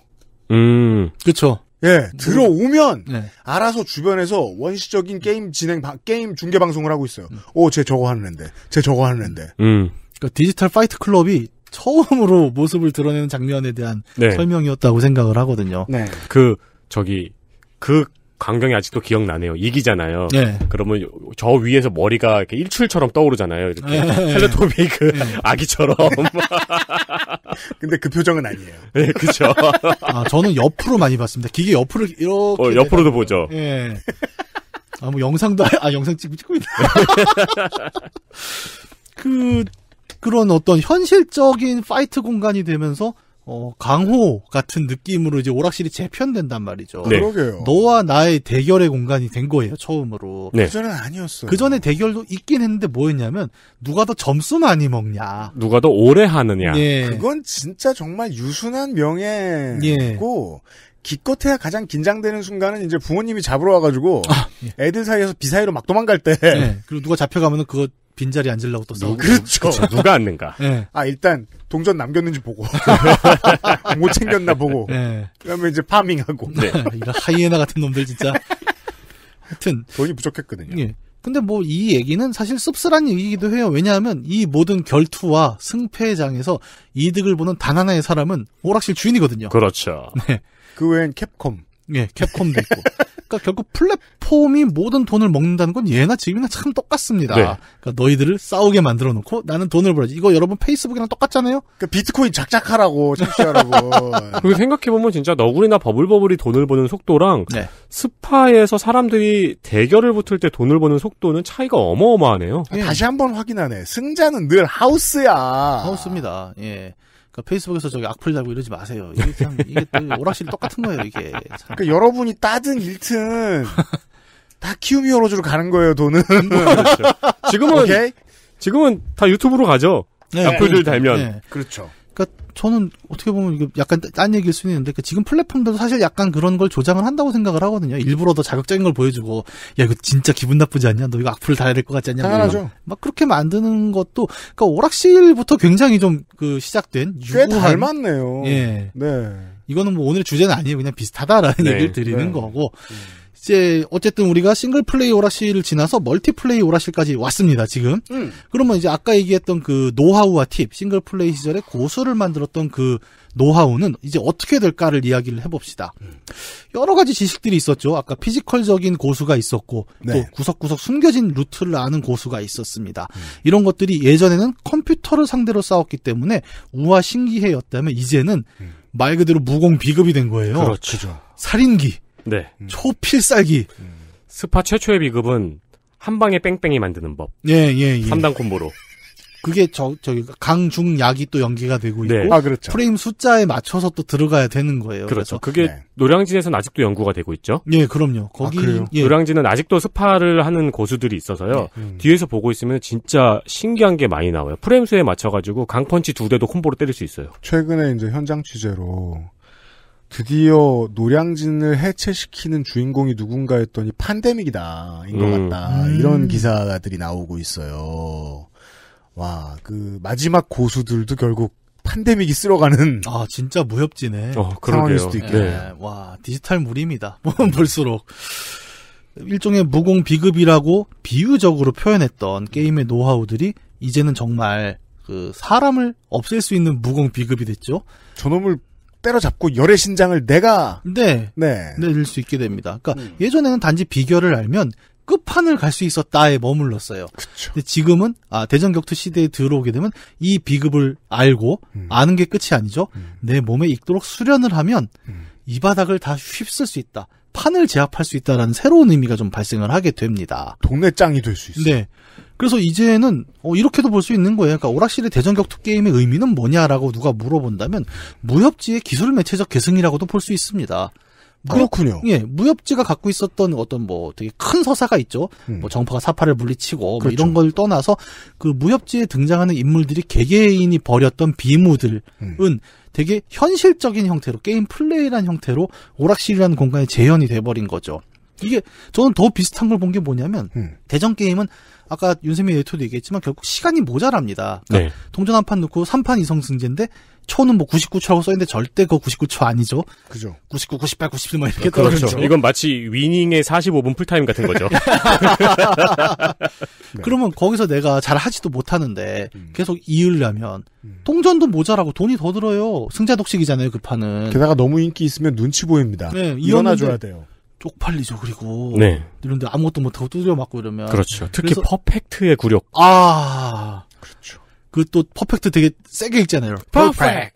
음. 그렇죠. 예, 들어오면 네. 알아서 주변에서 원시적인 게임 진행 게임 중계 방송을 하고 있어요. 음. 오, 쟤 저거 하는데. 쟤 저거 하는데. 음. 그러니까 디지털 파이트 클럽이 처음으로 모습을 드러내는 장면에 대한 네. 설명이었다고 생각을 하거든요. 네. 그 저기 그 광경이 아직도 기억나네요. 이기잖아요. 네. 그러면 저 위에서 머리가 이렇게 일출처럼 떠오르잖아요. 이렇게 네. 텔레토비 그 네. 아기처럼. 근데 그 표정은 아니에요. 네, 그렇죠. 아, 저는 옆으로 많이 봤습니다. 기계 옆으로 이렇게 어, 옆으로도 보죠. 예. 아, 뭐 영상도 아, 영상 찍고 찍고 있네. 그 그런 어떤 현실적인 파이트 공간이 되면서 어, 강호 같은 느낌으로 이제 오락실이 재편된단 말이죠. 네. 그러게요. 너와 나의 대결의 공간이 된 거예요, 처음으로. 네. 그전엔 아니었어요. 그전에 대결도 있긴 했는데 뭐였냐면, 누가 더 점수 많이 먹냐. 누가 더 오래 하느냐. 예. 그건 진짜 정말 유순한 명예고, 예. 기껏해야 가장 긴장되는 순간은 이제 부모님이 잡으러 와가지고, 아, 예. 애들 사이에서 비사이로 막 도망갈 때. 예. 그리고 누가 잡혀가면 그거 빈자리 앉으려고 또 싸우고. 그렇죠. 그쵸. 그렇죠. 누가 앉는가. 네. 아, 일단 동전 남겼는지 보고. 못 챙겼나 보고. 네. 그러면 이제 파밍하고. 네. 이런 하이에나 같은 놈들 진짜. 하여튼. 돈이 부족했거든요. 예. 근데 뭐 이 얘기는 사실 씁쓸한 얘기기도 해요. 왜냐하면 이 모든 결투와 승패장에서 이득을 보는 단 하나의 사람은 오락실 주인이거든요. 그렇죠. 네. 그 외엔 캡콤. 예, 캡콤도 있고. 그러니까 결국 플랫폼이 모든 돈을 먹는다는 건 예나 지금이나 참 똑같습니다. 네. 그러니까 너희들을 싸우게 만들어 놓고 나는 돈을 벌어지. 이거 여러분 페이스북이랑 똑같잖아요. 그러니까 비트코인 작작하라고 청취 하라고 그리고 생각해 보면 진짜 너구리나 버블버블이 돈을 버는 속도랑 네. 스파에서 사람들이 대결을 붙을 때 돈을 버는 속도는 차이가 어마어마하네요. 예. 다시 한 번 확인하네. 승자는 늘 하우스야. 하우스입니다. 예. 그러니까 페이스북에서 저기 악플 달고 이러지 마세요. 이게 참 이게 오락실 똑같은 거예요. 이게. 그러니까 여러분이 따든 일든 다 키움이 어로즈로 가는 거예요. 돈은. 음, 그렇죠. 지금은 오케이? 지금은 다 유튜브로 가죠. 네, 악플들 그러니까. 달면. 네. 그렇죠. 그러니까 저는 어떻게 보면 이게 약간 딴 얘기일 수 있는데 그러니까 지금 플랫폼들도 사실 약간 그런 걸 조장을 한다고 생각을 하거든요. 일부러 더 자극적인 걸 보여주고 야 이거 진짜 기분 나쁘지 않냐? 너 이거 악플 달아야 될 것 같지 않냐? 당연하죠. 막 그렇게 만드는 것도 그러니까 오락실부터 굉장히 좀 그 시작된 유구한, 꽤 닮았네요. 예. 네. 이거는 뭐 오늘 주제는 아니에요. 그냥 비슷하다라는 네. 얘기를 드리는 네. 거고. 음. 이제 어쨌든 우리가 싱글 플레이 오라시를 지나서 멀티 플레이 오라시까지 왔습니다. 지금. 음. 그러면 이제 아까 얘기했던 그 노하우와 팁, 싱글 플레이 시절에 고수를 만들었던 그 노하우는 이제 어떻게 될까를 이야기를 해봅시다. 음. 여러 가지 지식들이 있었죠. 아까 피지컬적인 고수가 있었고 네. 또 구석구석 숨겨진 루트를 아는 고수가 있었습니다. 음. 이런 것들이 예전에는 컴퓨터를 상대로 싸웠기 때문에 우와 신기해였다면 이제는 음. 말 그대로 무공 비급이 된 거예요. 그렇죠. 살인기. 네. 음. 초필살기. 스파 최초의 비급은 한 방에 뺑뺑이 만드는 법. 예, 예, 예. 3단 콤보로. 그게 저, 저기, 강, 중, 약이 또연기가 되고 네. 있고. 아, 그렇죠. 프레임 숫자에 맞춰서 또 들어가야 되는 거예요. 그렇죠. 그래서. 그게 네. 노량진에서는 아직도 연구가 되고 있죠. 예, 그럼요. 거기. 아, 예. 노량진은 아직도 스파를 하는 고수들이 있어서요. 네. 음. 뒤에서 보고 있으면 진짜 신기한 게 많이 나와요. 프레임 수에 맞춰가지고 강펀치 두 대도 콤보로 때릴 수 있어요. 최근에 이제 현장 취재로 드디어 노량진을 해체시키는 주인공이 누군가 했더니 판데믹이다. 인것 음. 같다. 음. 이런 기사들이 나오고 있어요. 와, 그 마지막 고수들도 결국 판데믹이 쓸어가는 아 진짜 무협지네 어, 상황일 수도 있겠네 네. 예, 와 디지털 무림이다 보 뭐 볼수록 일종의 무공 비급이라고 비유적으로 표현했던 게임의 노하우들이 이제는 정말 그 사람을 없앨 수 있는 무공 비급이 됐죠. 저놈을 때려잡고 열의 신장을 내가 네, 네 내릴 수 있게 됩니다. 그러니까 음. 예전에는 단지 비결을 알면 끝판을 갈 수 있었다에 머물렀어요. 그쵸. 근데 지금은 아 대전 격투 시대에 들어오게 되면 이 비급을 알고 음. 아는 게 끝이 아니죠. 음. 내 몸에 익도록 수련을 하면 음. 이 바닥을 다 휩쓸 수 있다. 판을 제압할 수 있다라는 새로운 의미가 좀 발생을 하게 됩니다. 동네 짱이 될 수 있어요. 네. 그래서 이제는 어, 이렇게도 볼 수 있는 거예요. 그러니까 오락실의 대전격투 게임의 의미는 뭐냐라고 누가 물어본다면 무협지의 기술 매체적 계승이라고도 볼 수 있습니다. 그렇군요. 예, 무협지가 갖고 있었던 어떤 뭐 되게 큰 서사가 있죠. 음. 뭐 정파가 사파를 물리치고 뭐 그렇죠. 뭐 이런 걸 떠나서 그 무협지에 등장하는 인물들이 개개인이 벌였던 비무들은 음. 되게 현실적인 형태로 게임 플레이란 형태로 오락실이라는 공간에 재현이 돼버린 거죠. 이게 저는 더 비슷한 걸 본 게 뭐냐면 음. 대전 게임은 아까 윤세민 에디터도 얘기했지만 결국 시간이 모자랍니다. 그러니까 네. 동전 한 판 넣고 3판 이성승제인데 초는 뭐 99초라고 써있는데 절대 그거 99초 아니죠. 그죠. 99, 98, 97막 이렇게 그렇죠. 떨어지죠. 그렇죠. 이건 마치 위닝의 45분 풀타임 같은 거죠. 네. 그러면 거기서 내가 잘 하지도 못하는데 음. 계속 이으려면 음. 동전도 모자라고 돈이 더 들어요. 승자 독식이잖아요, 그 판은. 게다가 너무 인기 있으면 눈치 보입니다. 네, 일어나줘야 돼요. 쪽팔리죠. 그리고 네. 이런데 아무것도 못하고 뭐 두드려 맞고 이러면 그렇죠. 특히 그래서... 퍼펙트의 구력. 아 그렇죠. 그 또 퍼펙트 되게 세게 읽잖아요. 퍼펙트.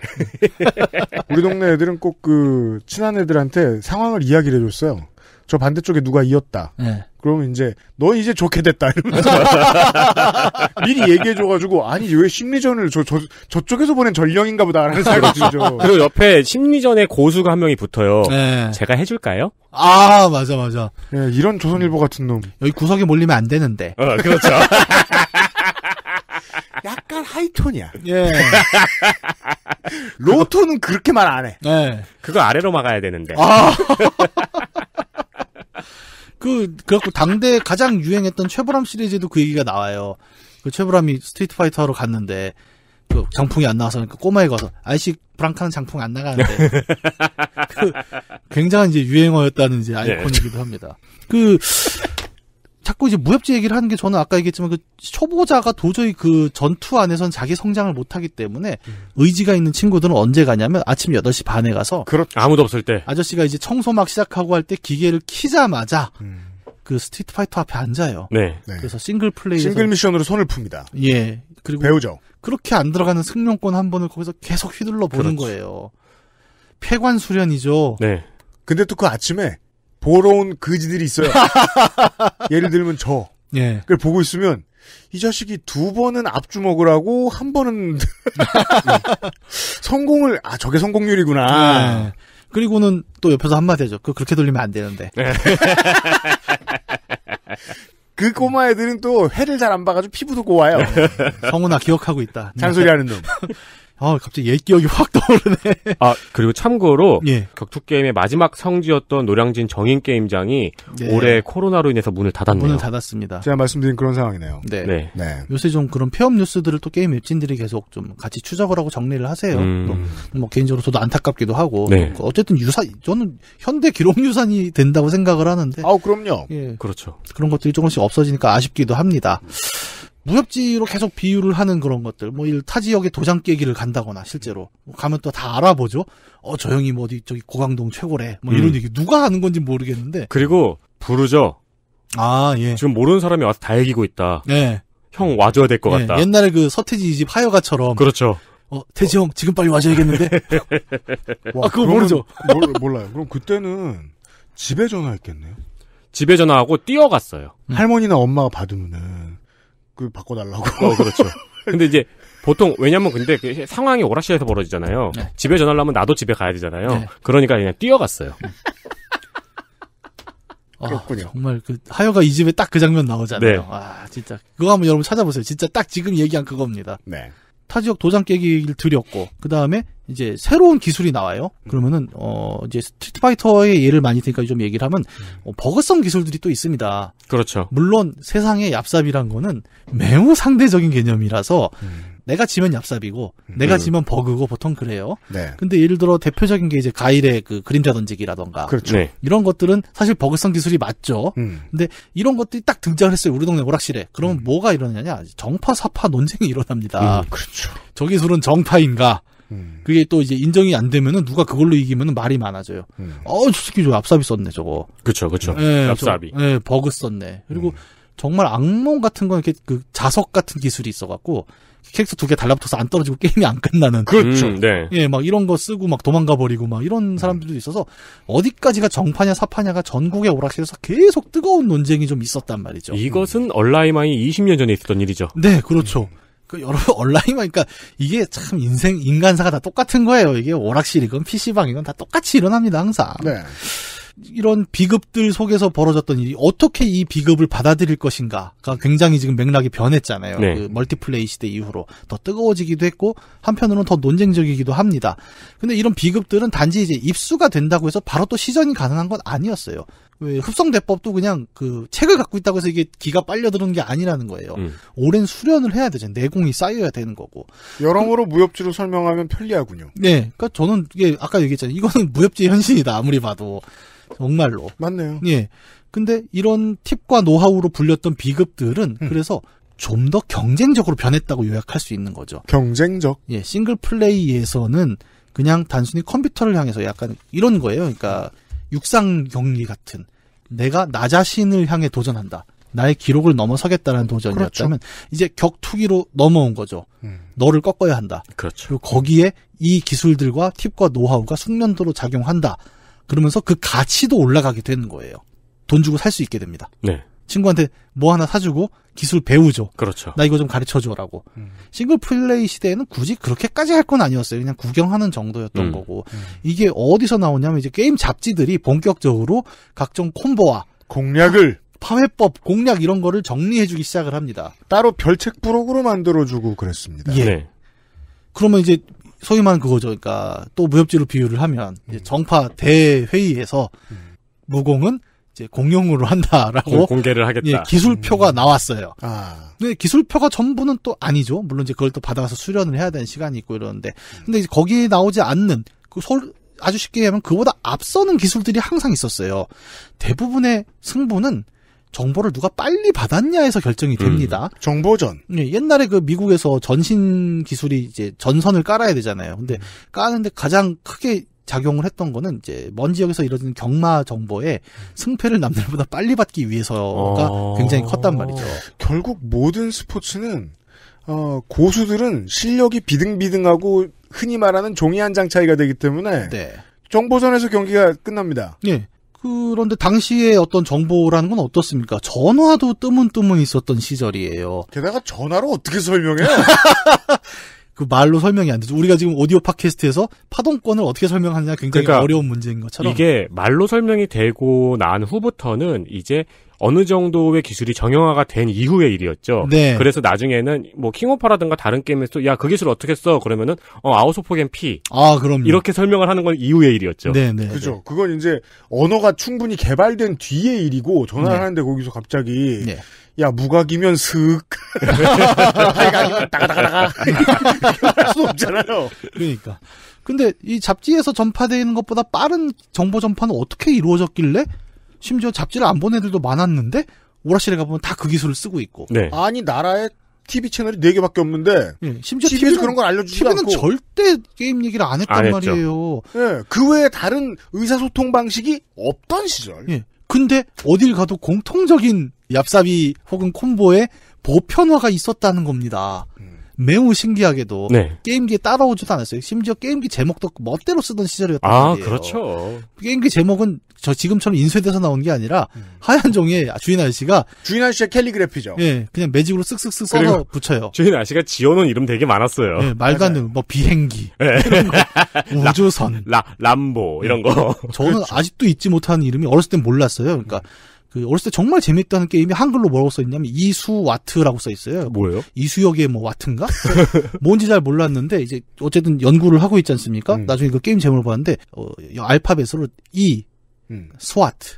우리 동네 애들은 꼭 그 친한 애들한테 상황을 이야기를 해줬어요. 저 반대쪽에 누가 이었다. 네. 그러면 이제 너 이제 좋게 됐다 이러면서 미리 얘기해 줘가지고 아니 왜 심리전을 저, 저 저쪽에서 보낸 전령인가 보다라는 생각이 그렇죠. 들죠. 그리고 옆에 심리전의 고수가 한 명이 붙어요. 네. 제가 해줄까요? 아 맞아 맞아. 네, 이런 조선일보 같은 놈. 여기 구석에 몰리면 안 되는데. 어, 그렇죠. 약간 하이톤이야. 예. 로톤은 그렇게 말 안 해. 네. 그거 아래로 막아야 되는데. 아. 그, 그래고 당대 가장 유행했던 최불암 시리즈도 그 얘기가 나와요. 그최불암이 스트리트 파이터 하러 갔는데, 그 장풍이 안 나와서 그 꼬마에 가서, 아이씨, 브랑카는 장풍 안 나가는데. 그, 굉장한 이제 유행어였다는 이제 네. 아이콘이기도 합니다. 그, 자꾸 이제 무협지 얘기를 하는 게 저는 아까 얘기했지만 그 초보자가 도저히 그 전투 안에선 자기 성장을 못 하기 때문에 음. 의지가 있는 친구들은 언제 가냐면 아침 8시 반에 가서 그렇 아무도 없을 때 아저씨가 이제 청소 막 시작하고 할 때 기계를 키자마자 음. 그 스트리트 파이터 앞에 앉아요. 네. 네. 그래서 싱글 플레이 싱글 미션으로 손을 풉니다. 예. 그리고 배우죠. 그렇게 안 들어가는 승용권 한 번을 거기서 계속 휘둘러 보는 그렇죠. 거예요. 폐관 수련이죠. 네. 근데 또 그 아침에 보러 온 그지들이 있어요. 예를 들면 저. 예. 그걸 보고 있으면 이 자식이 두 번은 앞주먹을 하고 한 번은 예. 성공을 아 저게 성공률이구나. 네. 그리고는 또 옆에서 한마디 하죠. 그 그렇게 돌리면 안 되는데. 예. 그 꼬마 애들은 또회를잘 안 봐가지고 피부도 고와요. 성훈아 기억하고 있다. 잔소리하는 놈. 아, 갑자기 옛 기억이 확 떠오르네. 아, 그리고 참고로 예. 격투 게임의 마지막 성지였던 노량진 정인 게임장이 네. 올해 코로나로 인해서 문을 닫았네요. 문을 닫았습니다. 제가 말씀드린 그런 상황이네요. 네. 네. 네. 요새 좀 그런 폐업 뉴스들을 또 게임 웹진들이 계속 좀 같이 추적을 하고 정리를 하세요. 음. 뭐 개인적으로 저도 안타깝기도 하고 네. 뭐 그 어쨌든 유산 저는 현대 기록 유산이 된다고 생각을 하는데. 아, 그럼요. 예. 그렇죠. 그런 것들이 조금씩 없어지니까 아쉽기도 합니다. 무협지로 계속 비유를 하는 그런 것들. 뭐, 타 지역에 도장 깨기를 간다거나, 실제로. 뭐 가면 또 다 알아보죠. 어, 저 형이 뭐 어디, 저기 고강동 최고래. 뭐 이런 음. 얘기. 누가 하는 건지 모르겠는데. 그리고, 부르죠. 아, 예. 지금 모르는 사람이 와서 다 얘기고 있다. 예. 형 와줘야 될것 예. 같다. 예. 옛날에 그 서태지 이집 하여가처럼. 그렇죠. 어, 태지 형, 지금 빨리 와줘야겠는데? 와, 아, 그거 모르죠. 몰, 라요 그럼 그때는 집에 전화했겠네요. 집에 전화하고 뛰어갔어요. 음. 할머니나 엄마가 받으면은. 그 바꿔달라고. 어, 그렇죠. 근데 이제 보통 왜냐면 근데 그 상황이 오락실에서 벌어지잖아요. 네. 집에 전화를 하면 나도 집에 가야 되잖아요. 네. 그러니까 그냥 뛰어갔어요. 음. 아, 그렇군요. 정말 그 하여가 이 집에 딱 그 장면 나오잖아요. 네. 아 진짜 그거 한번 여러분 찾아보세요. 진짜 딱 지금 얘기한 그겁니다. 네. 타 지역 도장 깨기를 드렸고그 다음에 이제 새로운 기술이 나와요. 음. 그러면은 어 이제 스트리트 파이터의 예를 많이 드니까 좀 얘기를 하면 음. 어, 버거성 기술들이 또 있습니다. 그렇죠. 물론 세상의 얍삽이란 거는 매우 상대적인 개념이라서 음. 내가 지면 얍삽이고 음. 내가 음. 지면 버그고 보통 그래요. 네. 근데 예를 들어 대표적인 게 이제 가일의 그 그림자 던지기라던가 그렇죠. 네. 이런 것들은 사실 버그성 기술이 맞죠. 음. 근데 이런 것들이 딱 등장을 했어요. 우리 동네 오락실에. 그러면 음. 뭐가 일어나냐? 정파 사파 논쟁이 일어납니다. 음, 그렇죠. 저 기술은 정파인가? 음. 그게 또 이제 인정이 안 되면은 누가 그걸로 이기면은 말이 많아져요. 어, 저 새끼 저 얍삽이 썼네 저거. 그렇그렇 네, 예, 얍삽이. 네, 버그 썼네. 그리고 정말 악몽 같은 건 이렇게 그 자석 같은 기술이 있어갖고 캐릭터 두 개 달라붙어서 안 떨어지고 게임이 안 끝나는. 그렇죠. 음, 네. 예, 막 이런 거 쓰고 막 도망가 버리고 막 이런 음. 사람들도 있어서 어디까지가 정파냐 사파냐가 전국의 오락실에서 계속 뜨거운 논쟁이 좀 있었단 말이죠. 이것은 얼라이마이 20년 전에 있었던 일이죠. 네, 그렇죠. 음. 그 여러 얼라이마 그러니까 이게 참 인생 인간사가 다 똑같은 거예요. 이게 오락실이건 PC방이건 다 똑같이 일어납니다, 항상. 네. 이런 비급들 속에서 벌어졌던 일이 어떻게 이 비급을 받아들일 것인가가 굉장히 지금 맥락이 변했잖아요. 네. 그 멀티플레이 시대 이후로 더 뜨거워지기도 했고 한편으로는 더 논쟁적이기도 합니다. 근데 이런 비급들은 단지 이제 입수가 된다고 해서 바로 또 시전이 가능한 건 아니었어요. 왜 흡성대법도 그냥 그 책을 갖고 있다고 해서 이게 기가 빨려 드는 게 아니라는 거예요. 음. 오랜 수련을 해야 되잖아요. 내공이 쌓여야 되는 거고. 여러모로 그, 무협지로 설명하면 편리하군요. 네. 그니까 저는 이게 아까 얘기했잖아요. 이거는 무협지 현실이다. 아무리 봐도. 정말로. 맞네요. 예. 근데 이런 팁과 노하우로 불렸던 비급들은 음. 그래서 좀 더 경쟁적으로 변했다고 요약할 수 있는 거죠. 경쟁적? 예, 싱글 플레이에서는 그냥 단순히 컴퓨터를 향해서 약간 이런 거예요. 그러니까 육상 경기 같은 내가 나 자신을 향해 도전한다. 나의 기록을 넘어서겠다는 도전이었다면 그렇죠. 이제 격투기로 넘어온 거죠. 음. 너를 꺾어야 한다. 그렇죠. 그리고 거기에 이 기술들과 팁과 노하우가 숙련도로 작용한다. 그러면서 그 가치도 올라가게 되는 거예요. 돈 주고 살 수 있게 됩니다. 네. 친구한테 뭐 하나 사주고 기술 배우죠. 그렇죠. 나 이거 좀 가르쳐 줘라고. 음. 싱글 플레이 시대에는 굳이 그렇게까지 할 건 아니었어요. 그냥 구경하는 정도였던 음. 거고. 음. 이게 어디서 나오냐면 이제 게임 잡지들이 본격적으로 각종 콤보와 공략을 파, 파회법, 공략 이런 거를 정리해 주기 시작을 합니다. 따로 별책 부록으로 만들어 주고 그랬습니다. 예. 네. 그러면 이제 소위 말하는 그거죠. 그러니까 또 무협지로 비유를 하면 음. 정파 대회의에서 음. 무공은 이제 공용으로 한다라고 공개를 하겠다. 예, 기술표가 음. 나왔어요. 아. 근데 기술표가 전부는 또 아니죠. 물론 이제 그걸 또받아서 수련을 해야 되는 시간이 있고 이러는데 근데 이제 거기에 나오지 않는 그 솔, 아주 쉽게 얘기 하면 그보다 앞서는 기술들이 항상 있었어요. 대부분의 승부는 정보를 누가 빨리 받았냐에서 결정이 됩니다. 음. 정보전. 예, 옛날에 그 미국에서 전신 기술이 이제 전선을 깔아야 되잖아요. 근데 음. 까는데 가장 크게 작용을 했던 거는 이제 먼 지역에서 이루어지는 경마 정보에 승패를 남들보다 빨리 받기 위해서가 어... 굉장히 컸단 말이죠. 결국 모든 스포츠는 어, 고수들은 실력이 비등비등하고 흔히 말하는 종이 한 장 차이가 되기 때문에 네. 정보전에서 경기가 끝납니다. 네. 그런데 당시에 어떤 정보라는 건 어떻습니까? 전화도 뜨문뜨문 있었던 시절이에요. 게다가 전화로 어떻게 설명해? 그 말로 설명이 안 되죠. 우리가 지금 오디오 팟캐스트에서 파동권을 어떻게 설명하느냐 굉장히 그러니까 어려운 문제인 것처럼. 이게 말로 설명이 되고 난 후부터는 이제 어느 정도의 기술이 정형화가 된 이후의 일이었죠. 네. 그래서 나중에는 뭐 킹오파라든가 다른 게임에서도 야그 기술 어떻게 써 그러면은 어 아우소포겐 P. 아 그럼 이렇게 설명을 하는 건 이후의 일이었죠. 네, 네. 그죠. 그건 이제 언어가 충분히 개발된 뒤의 일이고 전화를 네. 하는데 거기서 갑자기 네. 야 무각이면 슥 아니면 따가다가다가 할수 없잖아요. 그러니까. 근데 이 잡지에서 전파되어 있는 것보다 빠른 정보 전파는 어떻게 이루어졌길래 심지어 잡지를 안 본 애들도 많았는데 오락실에 가보면 다 그 기술을 쓰고 있고. 네. 아니 나라에 TV 채널이 네 개밖에 없는데 네. 심지어 TV에서 그런 걸 알려주지 않고 TV는 절대 게임 얘기를 안 했단 안 말이에요. 네. 그 외에 다른 의사소통 방식이 없던 시절. 네. 근데 어딜 가도 공통적인 얍삽이 혹은 콤보의 보편화가 있었다는 겁니다. 음. 매우 신기하게도 네. 게임기에 따라오지도 않았어요. 심지어 게임기 제목도 멋대로 쓰던 시절이었단 아, 말이에요. 그렇죠. 게임기 제목은 저 지금처럼 인쇄돼서 나온 게 아니라 음. 하얀 종이에 주인 아저씨가 주인 아저씨의 캘리그래피죠. 예, 그냥 매직으로 쓱쓱쓱 써서 붙여요. 주인 아저씨가 지어놓은 이름 되게 많았어요. 예, 말도 안 되는 뭐 비행기, 네. 이런 거, 우주선, 라, 람보 이런 예. 거. 저는 그렇죠. 아직도 잊지 못하는 이름이 어렸을 땐 몰랐어요. 그러니까. 음. 그 어렸을 때 정말 재밌다는 게임이 한글로 뭐라고 써 있냐면 이수와트라고 써 있어요. 뭐예요? 이수역의 뭐 와트인가? 뭔지 잘 몰랐는데 이제 어쨌든 연구를 하고 있지 않습니까? 음. 나중에 그 게임 제목을 봤는데 어, 알파벳으로 이 음. 스와트.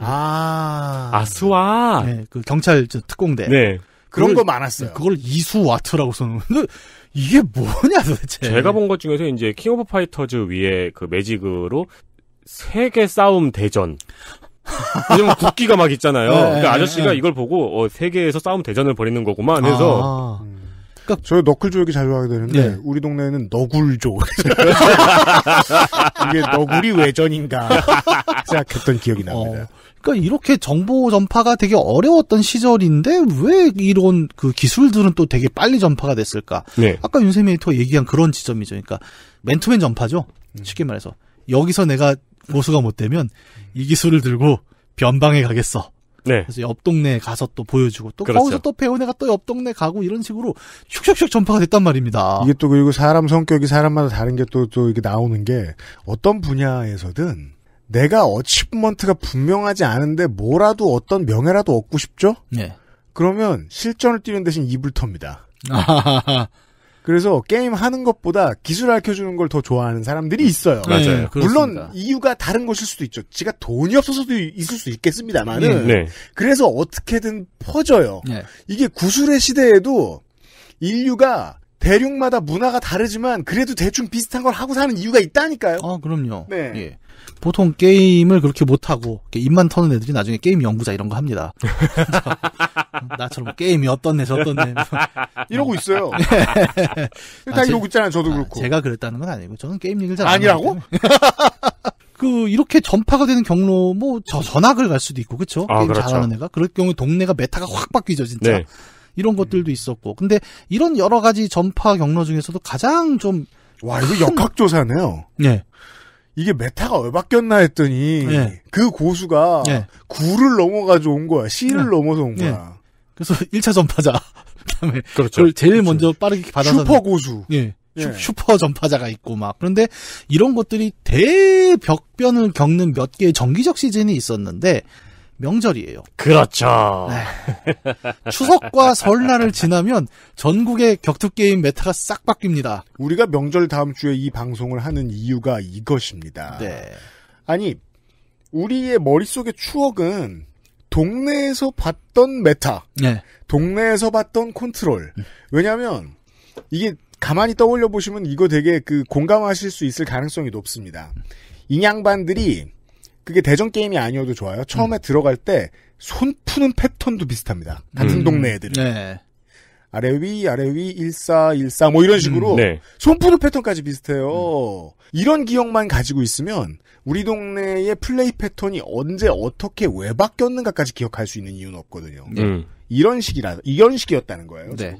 아. 아, 스와. 네, 그 경찰 특공대. 네. 그런 그걸, 거 많았어요. 그걸 이수와트라고 써놓는데 이게 뭐냐 도대체. 제가 본 것 중에서 이제 킹 오브 파이터즈 위에 그 매직으로 세계 싸움 대전 왜냐면 국기가 막 있잖아요. 네, 그러니까 네, 아저씨가 네, 이걸 보고 어, 세계에서 싸움 대전을 벌이는 거구만 해서. 아, 그러니까 저희 너클족이 자주 하게 되는데 네. 우리 동네에는 너굴족. 이게 너굴이 외전인가 생각했던 기억이 어. 납니다. 어, 그러니까 이렇게 정보 전파가 되게 어려웠던 시절인데 왜 이런 그 기술들은 또 되게 빨리 전파가 됐을까? 네. 아까 윤세민이디 얘기한 그런 지점이죠. 그러니까 맨투맨 전파죠. 음. 쉽게 말해서 여기서 내가 보수가 못 되면 이 기술을 들고 변방에 가겠어. 네. 그래서 옆 동네에 가서 또 보여주고 또 그렇죠. 거기서 또 배운 애가 또 옆 동네 가고 이런 식으로 슉슉슉 전파가 됐단 말입니다. 이게 또 그리고 사람 성격이 사람마다 다른 게 또또 또 이게 나오는 게 어떤 분야에서든 내가 어치먼트가 분명하지 않은데 뭐라도 어떤 명예라도 얻고 싶죠? 네. 그러면 실전을 뛰는 대신 입을 텁니다. 그래서 게임 하는 것보다 기술 알려주는 걸 더 좋아하는 사람들이 있어요. 음. 맞아요. 네, 물론 이유가 다른 것일 수도 있죠. 지가 돈이 없어서도 있을 수 있겠습니다만은. 음. 네. 그래서 어떻게든 퍼져요. 네. 이게 구술의 시대에도 인류가 대륙마다 문화가 다르지만 그래도 대충 비슷한 걸 하고 사는 이유가 있다니까요. 아, 그럼요. 네. 예. 보통 게임을 그렇게 못하고 입만 터는 애들이 나중에 게임 연구자 이런 거 합니다. 나처럼 게임이 어떤 애 저떤 애 이러고 네. 있어요. 다 네. 아, 이러고 있잖아요. 저도 아, 그렇고. 제가 그랬다는 건 아니고 저는 게임 얘기를 잘 아니라고? 그 이렇게 전파가 되는 경로 뭐 저 전학을 갈 수도 있고 그렇죠? 아, 게임 그렇죠. 잘하는 애가 그럴 경우 동네가 메타가 확 바뀌죠 진짜. 네. 이런 것들도 있었고 근데 이런 여러 가지 전파 경로 중에서도 가장 좀 와, 이거 역학조사네요. 네. 이게 메타가 왜 바뀌었나 했더니 예. 그 고수가 예. 구를 넘어가지고 온 거야. C를 예. 넘어서 온 예. 거야. 그래서 1차 전파자. 그다음에 그렇죠. 그걸 제일 그렇죠. 먼저 빠르게 받아서 슈퍼 고수. 예. 예. 슈퍼 전파자가 있고 막 그런데 이런 것들이 대벽변을 겪는 몇 개의 정기적 시즌이 있었는데 명절이에요. 그렇죠. 네. 추석과 설날을 지나면 전국의 격투게임 메타가 싹 바뀝니다. 우리가 명절 다음 주에 이 방송을 하는 이유가 이것입니다. 네. 아니, 우리의 머릿속의 추억은 동네에서 봤던 메타, 네. 동네에서 봤던 컨트롤. 왜냐하면 이게 가만히 떠올려 보시면 이거 되게 그 공감하실 수 있을 가능성이 높습니다. 인양반들이 그게 대전 게임이 아니어도 좋아요. 처음에 음. 들어갈 때 손 푸는 패턴도 비슷합니다. 같은 음. 동네 애들. 네. 아래 위, 아래 위, 14, 14, 뭐 이런 음. 식으로. 음, 네. 손 푸는 패턴까지 비슷해요. 음. 이런 기억만 가지고 있으면 우리 동네의 플레이 패턴이 언제 어떻게 왜 바뀌었는가까지 기억할 수 있는 이유는 없거든요. 네. 음. 이런 식이라, 이런 식이었다는 거예요. 네.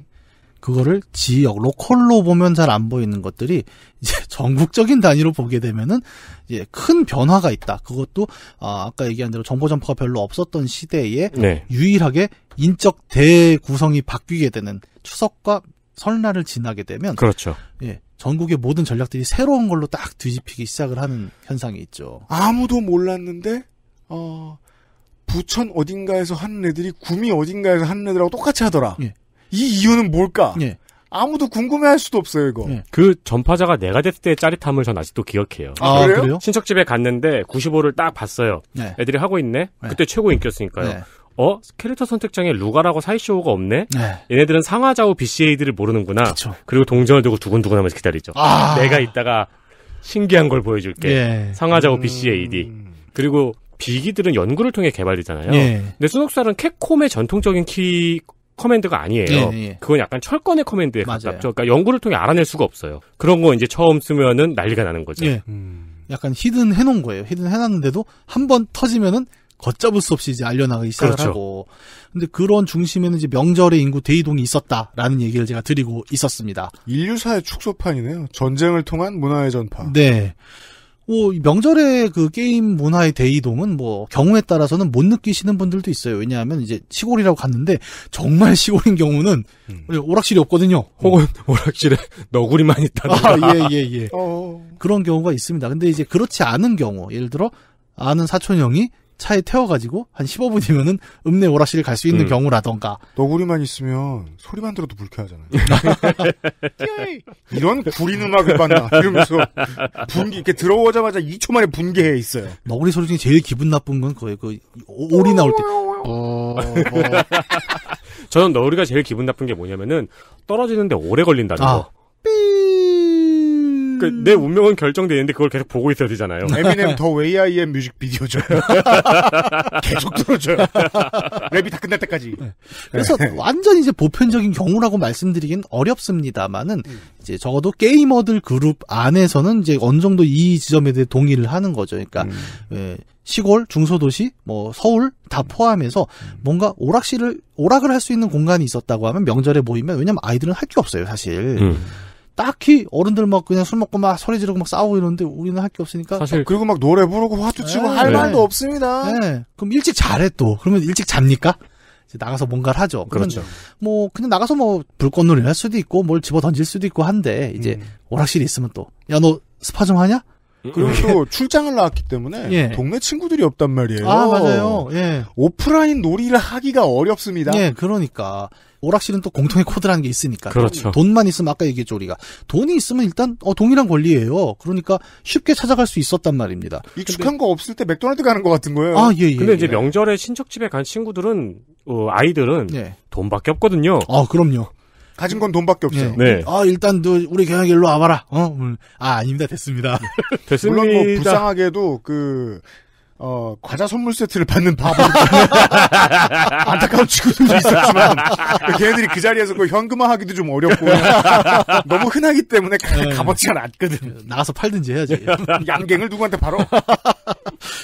그거를 지역 로컬로 보면 잘 안 보이는 것들이 이제 전국적인 단위로 보게 되면은 이제 큰 변화가 있다. 그것도 아, 아까 얘기한 대로 정보 점포가 별로 없었던 시대에 네. 유일하게 인적 대구성이 바뀌게 되는 추석과 설날을 지나게 되면 그렇죠. 예. 전국의 모든 전략들이 새로운 걸로 딱 뒤집히기 시작을 하는 현상이 있죠. 아무도 몰랐는데 어 부천 어딘가에서 하는 애들이 구미 어딘가에서 하는 애들하고 똑같이 하더라. 예. 이 이유는 뭘까? 예. 아무도 궁금해할 수도 없어요 이거. 예. 그 전파자가 내가 됐을 때 짜릿함을 전 아직도 기억해요. 아, 아, 그래요? 그래요? 친척 집에 갔는데 95를 딱 봤어요. 예. 애들이 하고 있네. 예. 그때 최고 인기였으니까요. 예. 어 캐릭터 선택장에 루가라고 사이쇼가 없네. 예. 얘네들은 상하좌우 BCA들을 모르는구나. 그쵸. 그리고 동전을 들고 두근두근하면서 기다리죠. 아. 내가 이따가 신기한 걸 보여줄게. 상하좌우 음... BCAD. 그리고 비기들은 연구를 통해 개발되잖아요. 예. 근데 순옥살은 캡콤의 전통적인 키 커맨드가 아니에요. 예, 예. 그건 약간 철권의 커맨드에 맞아요. 가깝죠. 그러니까 연구를 통해 알아낼 수가 없어요. 그런 거 이제 처음 쓰면은 난리가 나는 거죠. 예. 음. 약간 히든 해놓은 거예요. 히든 해놨는데도 한 번 터지면은 걷잡을 수 없이 이제 알려나가기 시작을 그렇죠. 하고. 근데 그런 중심에는 이제 명절의 인구 대이동이 있었다라는 얘기를 제가 드리고 있었습니다. 인류사의 축소판이네요. 전쟁을 통한 문화의 전파. 네. 뭐 명절에 그 게임 문화의 대이동은 뭐 경우에 따라서는 못 느끼시는 분들도 있어요. 왜냐하면 이제 시골이라고 갔는데 정말 시골인 경우는 음. 오락실이 없거든요. 혹은 음. 오락실에 너구리만 있다든가. 아, 예, 예, 예. 어... 그런 경우가 있습니다. 근데 이제 그렇지 않은 경우, 예를 들어 아는 사촌 형이 차에 태워가지고 한 15분이면은 읍내 오락실 갈 수 있는 음. 경우라던가. 너구리만 있으면 소리만 들어도 불쾌하잖아요. 이런 구린 음악을 봤나 이러면서 분기 이렇게 들어오자마자 2초 만에 분개해 있어요. 너구리 소리 중에 제일 기분 나쁜 건 거의 그 오리 나올 때. 어, 어. 저는 너구리가 제일 기분 나쁜 게 뭐냐면은 떨어지는데 오래 걸린다는 아. 거. 삐. 그러니까 내 운명은 결정돼있는데 그걸 계속 보고 있어야 되잖아요. 에미넴 더 웨이아이의 뮤직비디오죠. 계속 들어줘요. 랩이 다 끝날 때까지. 네. 그래서 네. 완전 이제 보편적인 경우라고 말씀드리긴 어렵습니다만은 음. 이제 적어도 게이머들 그룹 안에서는 이제 어느 정도 이 지점에 대해 동의를 하는 거죠. 그러니까 음. 예, 시골, 중소도시, 뭐 서울 다 음. 포함해서 음. 뭔가 오락실을 오락을 할 수 있는 공간이 있었다고 하면 명절에 모이면 왜냐면 아이들은 할 게 없어요 사실. 음. 딱히 어른들 막 그냥 술 먹고 막 소리 지르고 막 싸우고 이러는데 우리는 할 게 없으니까 사실 어, 그리고 막 노래 부르고 화투 네. 치고 네. 할 말도 없습니다. 네. 그럼 일찍 잘해 또. 그러면 일찍 잡니까? 이제 나가서 뭔가를 하죠. 그렇죠. 뭐 그냥 나가서 뭐 불꽃놀이를 할 수도 있고 뭘 집어 던질 수도 있고 한데 이제 음. 오락실이 있으면 또 야 너 스파 좀 하냐? 예. 그리고 예. 출장을 나왔기 때문에 예. 동네 친구들이 없단 말이에요. 아 맞아요. 예. 오프라인 놀이를 하기가 어렵습니다. 예, 그러니까 오락실은 또 공통의 코드라는 게 있으니까. 그렇죠. 돈만 있으면 아까 얘기했죠 우리가 돈이 있으면 일단 어 동일한 권리예요. 그러니까 쉽게 찾아갈 수 있었단 말입니다. 익숙한 근데, 거 없을 때 맥도날드 가는 것 같은 거예요. 아 예. 예 근데 이제 예. 명절에 친척 집에 간 친구들은 어, 아이들은 예. 돈밖에 없거든요. 아 그럼요. 가진 건 돈밖에 없어요. 네. 네. 아 일단 너 우리 경영 일로 와봐라. 어, 아 아닙니다. 됐습니다. 됐습니다. 물론 뭐 불쌍하게도 그 어, 과자 선물 세트를 받는 바보. 안타까운 친구들도 있었지만, 그 걔네들이 그 자리에서 그 현금화 하기도 좀 어렵고, 너무 흔하기 때문에 네. 값어치가 낮거든. 나가서 팔든지 해야지. 양갱을 누구한테 바로?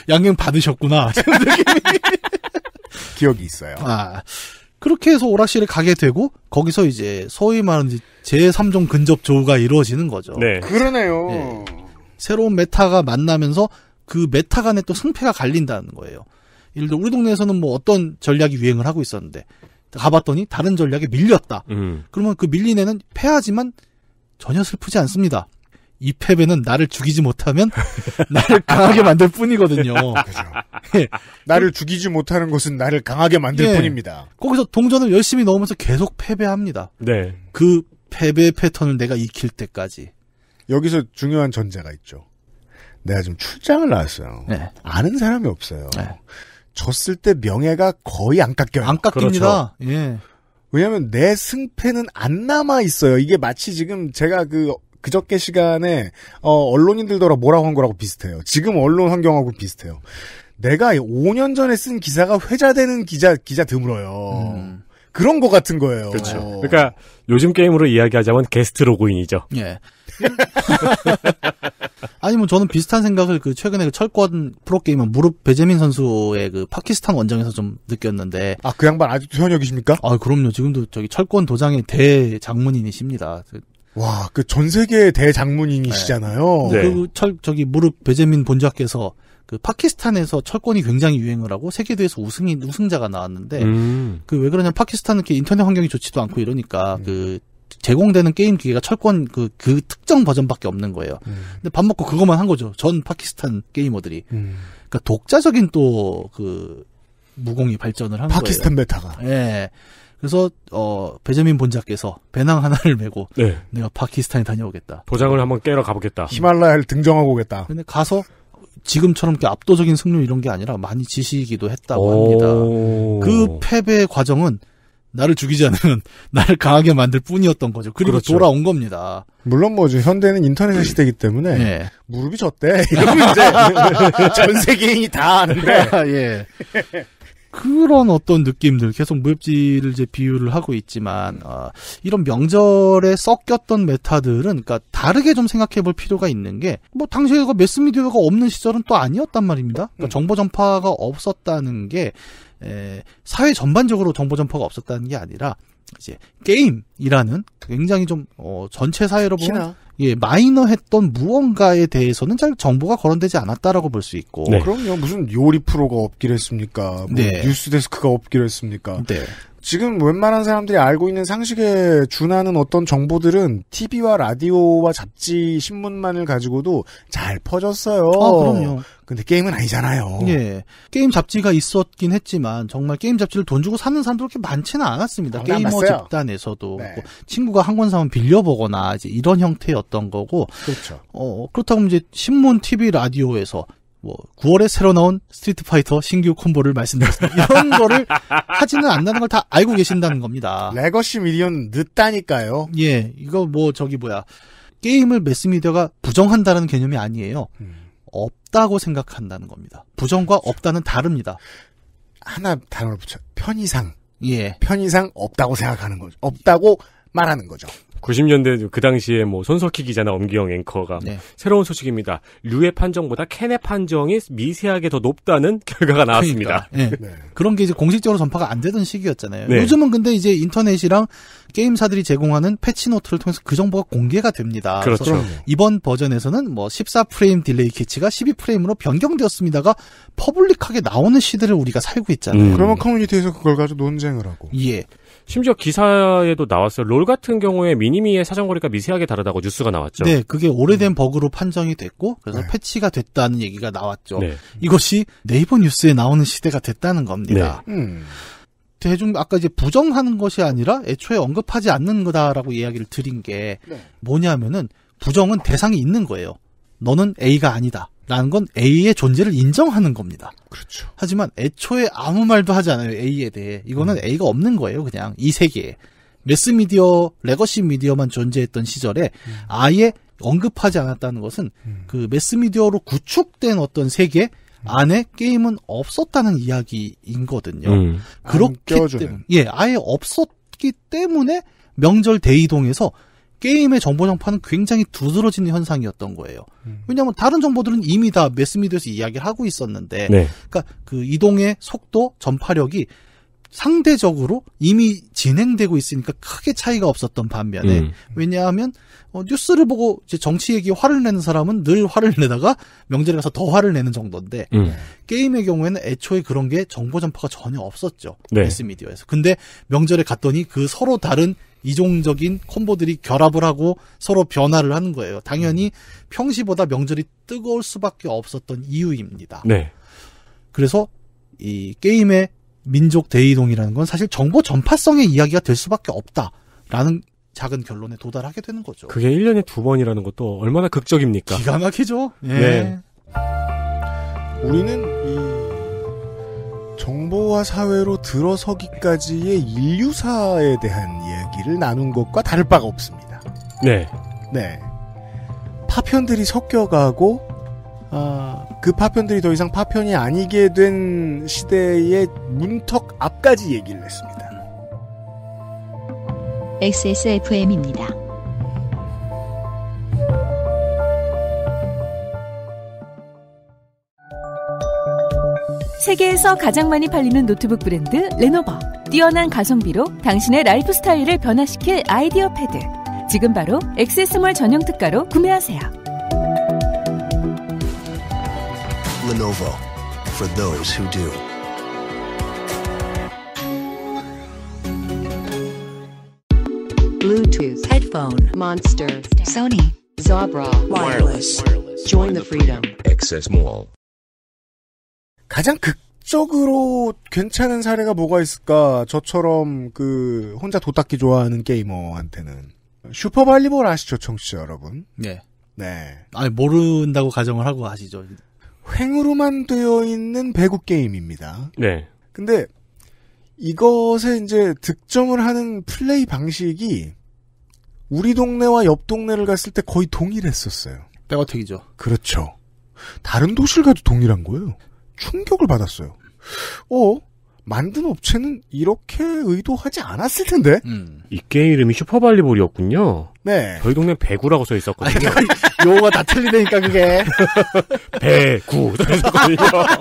양갱 받으셨구나. 기억이 있어요. 아. 그렇게 해서 오락실에 가게 되고 거기서 이제 소위 말하는 제3종 근접 조우가 이루어지는 거죠. 네. 그러네요. 네. 새로운 메타가 만나면서 그 메타 간에 또 승패가 갈린다는 거예요. 예를 들어 우리 동네에서는 뭐 어떤 전략이 유행을 하고 있었는데 가봤더니 다른 전략에 밀렸다. 음. 그러면 그 밀린 애는 패하지만 전혀 슬프지 않습니다. 이 패배는 나를 죽이지 못하면 나를 강하게 만들 뿐이거든요. 그죠. 예. 나를 죽이지 못하는 것은 나를 강하게 만들 예. 뿐입니다. 거기서 동전을 열심히 넣으면서 계속 패배합니다. 네. 그 패배 패턴을 내가 익힐 때까지. 여기서 중요한 전제가 있죠. 내가 지금 출장을 나왔어요. 네. 아는 사람이 없어요. 네. 졌을 때 명예가 거의 안 깎여요. 안 깎입니다. 그렇죠. 예. 왜냐면 내 승패는 안 남아 있어요. 이게 마치 지금 제가 그 그저께 시간에 어, 언론인들더러 뭐라고 한 거라고 비슷해요. 지금 언론 환경하고 비슷해요. 내가 5년 전에 쓴 기사가 회자되는 기자 기자 드물어요. 음. 그런 거 같은 거예요. 그렇죠. 어. 그러니까 요즘 게임으로 이야기하자면 게스트 로그인이죠. 예. 아니 뭐 저는 비슷한 생각을 그 최근에 그 철권 프로게이머 무릎 베제민 선수의 그 파키스탄 원정에서 좀 느꼈는데 아그 양반 아직도 현역이십니까? 아 그럼요 지금도 저기 철권 도장의 대장문인이십니다 그 와, 그 전 세계 대장문인이시잖아요. 네. 네. 그 그철 저기 무릎 베제민 본작께서 그 파키스탄에서 철권이 굉장히 유행을 하고 세계대회에서 우승이 우승자가 나왔는데 음. 그왜 그러냐면 파키스탄은 이렇게 인터넷 환경이 좋지도 않고 이러니까 음. 그 제공되는 게임 기계가 철권 그, 그 특정 버전밖에 없는 거예요. 음. 근데 밥 먹고 그것만 한 거죠. 전 파키스탄 게이머들이. 음. 그니까 독자적인 또 그 무공이 발전을 한 파키스탄 거예요. 파키스탄 메타가. 예. 그래서 어베재민 본자께서 배낭 하나를 메고 네. 내가 파키스탄에 다녀오겠다. 도장을 한번 깨러 가보겠다. 히말라야를 등정하고 오겠다. 근데 가서 지금처럼 이렇게 압도적인 승률 이런 게 아니라 많이 지시기도 했다고 합니다. 그 패배 과정은 나를 죽이지 않으면 나를 강하게 만들 뿐이었던 거죠. 그리고 그렇죠. 돌아온 겁니다. 물론 뭐죠. 현대는 인터넷의 시대이기 때문에 네. 무릎이 졌대. 이러면 이제 전 세계인이 다 아는데. 예. 그런 어떤 느낌들 계속 무협지를 이제 비유를 하고 있지만 어, 이런 명절에 섞였던 메타들은 그니까 다르게 좀 생각해볼 필요가 있는 게 뭐당시에그메스미디어가 없는 시절은 또 아니었단 말입니다. 그러니까 음. 정보 전파가 없었다는 게 에, 사회 전반적으로 정보 전파가 없었다는 게 아니라 이제 게임이라는 굉장히 좀 어, 전체 사회로 보면 예 마이너했던 무언가에 대해서는 잘 정보가 거론되지 않았다라고 볼 수 있고 네. 그럼요 무슨 요리 프로가 없기로 했습니까 뭐 네. 뉴스 데스크가 없기로 했습니까 네. 지금 웬만한 사람들이 알고 있는 상식에 준하는 어떤 정보들은 TV와 라디오와 잡지, 신문만을 가지고도 잘 퍼졌어요. 아, 그럼요. 근데 게임은 아니잖아요. 예. 게임 잡지가 있었긴 했지만 정말 게임 잡지를 돈 주고 사는 사람도 그렇게 많지는 않았습니다. 게이머 맞어요. 집단에서도 네. 뭐 친구가 한 권 사면 빌려보거나 이제 이런 형태였던 거고. 그렇죠. 어, 그렇다면 이제 신문, TV, 라디오에서 뭐 9월에 새로 나온 스트리트 파이터 신규 콤보를 말씀드렸습니다. 이런 거를 하지는 않는 걸 다 알고 계신다는 겁니다. 레거시 미디어 늦다니까요. 예, 이거 뭐 저기 뭐야 게임을 매스미디어가 부정한다는 개념이 아니에요. 음. 없다고 생각한다는 겁니다. 부정과 없다는 다릅니다. 하나 단어를 붙여 편의상. 예. 편의상 없다고 생각하는 거죠. 없다고 말하는 거죠. 90년대 그 당시에 뭐 손석희 기자나 엄기영 앵커가 네. 새로운 소식입니다. 류의 판정보다 캔의 판정이 미세하게 더 높다는 결과가 나왔습니다. 그러니까, 네. 네. 그런 게 이제 공식적으로 전파가 안 되던 시기였잖아요. 네. 요즘은 근데 이제 인터넷이랑 게임사들이 제공하는 패치노트를 통해서 그 정보가 공개가 됩니다. 그렇죠. 이번 버전에서는 뭐 14프레임 딜레이 캐치가 12프레임으로 변경되었습니다가 퍼블릭하게 나오는 시대를 우리가 살고 있잖아요. 음. 그러면 커뮤니티에서 그걸 가지고 논쟁을 하고. 예. 심지어 기사에도 나왔어요. 롤 같은 경우에 미니미의 사정거리가 미세하게 다르다고 뉴스가 나왔죠. 네, 그게 오래된 음. 버그로 판정이 됐고 그래서 네. 패치가 됐다는 얘기가 나왔죠. 네. 이것이 네이버 뉴스에 나오는 시대가 됐다는 겁니다. 네. 음. 대중 아까 이제 부정하는 것이 아니라 애초에 언급하지 않는 거다라고 이야기를 드린 게 네. 뭐냐면은 부정은 대상이 있는 거예요. 너는 A가 아니다. 라는 건 A의 존재를 인정하는 겁니다. 그렇죠. 하지만 애초에 아무 말도 하지 않아요. A에 대해. 이거는 음. A가 없는 거예요. 그냥 이 세계에. 매스미디어, 레거시 미디어만 존재했던 시절에 음. 아예 언급하지 않았다는 것은 음. 그 매스미디어로 구축된 어떤 세계 음. 안에 게임은 없었다는 이야기인거든요. 음. 그렇기 때문에. 예, 아예 없었기 때문에 명절 대이동에서 게임의 정보 정파는 굉장히 두드러진 현상이었던 거예요. 음. 왜냐하면 다른 정보들은 이미 다 매스미디어에서 이야기를 하고 있었는데, 네. 그러니까 그 이동의 속도, 전파력이 상대적으로 이미 진행되고 있으니까 크게 차이가 없었던 반면에 음. 왜냐하면 어, 뉴스를 보고 이제 정치 얘기 화를 내는 사람은 늘 화를 내다가 명절에 가서 더 화를 내는 정도인데 음. 게임의 경우에는 애초에 그런 게 정보 전파가 전혀 없었죠 네. 매스 미디어에서 근데 명절에 갔더니 그 서로 다른 이종적인 콤보들이 결합을 하고 서로 변화를 하는 거예요. 당연히 평시보다 명절이 뜨거울 수밖에 없었던 이유입니다. 네. 그래서 이 게임의 민족 대이동이라는 건 사실 정보 전파성의 이야기가 될 수밖에 없다라는 작은 결론에 도달하게 되는 거죠. 그게 1년에 두 번이라는 것도 얼마나 극적입니까? 기가 막히죠. 예. 네. 우리는 이 정보화 사회로 들어서기까지의 인류사에 대한 이야기를 나눈 것과 다를 바가 없습니다. 네. 네. 파편들이 섞여가고, 아, 그 파편들이 더 이상 파편이 아니게 된 시대의 문턱 앞까지 얘기를 했습니다. XSFM입니다. 세계에서 가장 많이 팔리는 노트북 브랜드 레노버. 뛰어난 가성비로 당신의 라이프 스타일을 변화시킬 아이디어 패드. 지금 바로 액세스몰 전용 특가로 구매하세요. Lenovo for those who do. Bluetooth headphone monster Sony Zabra wireless. wireless. Join the freedom. Access Mall. 가장 극적으로 괜찮은 사례가 뭐가 있을까? 저처럼 그 혼자 도닦기 좋아하는 게이머한테는 슈퍼발리볼 아시죠, 청취자 여러분? 네. 네. 아니 모른다고 가정을 하고 아시죠? 횡으로만 되어 있는 배구 게임입니다. 네. 근데 이것에 이제 득점을 하는 플레이 방식이 우리 동네와 옆 동네를 갔을 때 거의 동일했었어요. 백어택이죠. 그렇죠. 다른 도시를 가도 동일한 거예요. 충격을 받았어요. 어? 만든 업체는 이렇게 의도하지 않았을 텐데. 음. 이 게임 이름이 슈퍼발리볼이었군요. 네. 저희 동네 배구라고 써 있었거든요. 용어가 다 틀리다니까 그게. 배구 써있었거든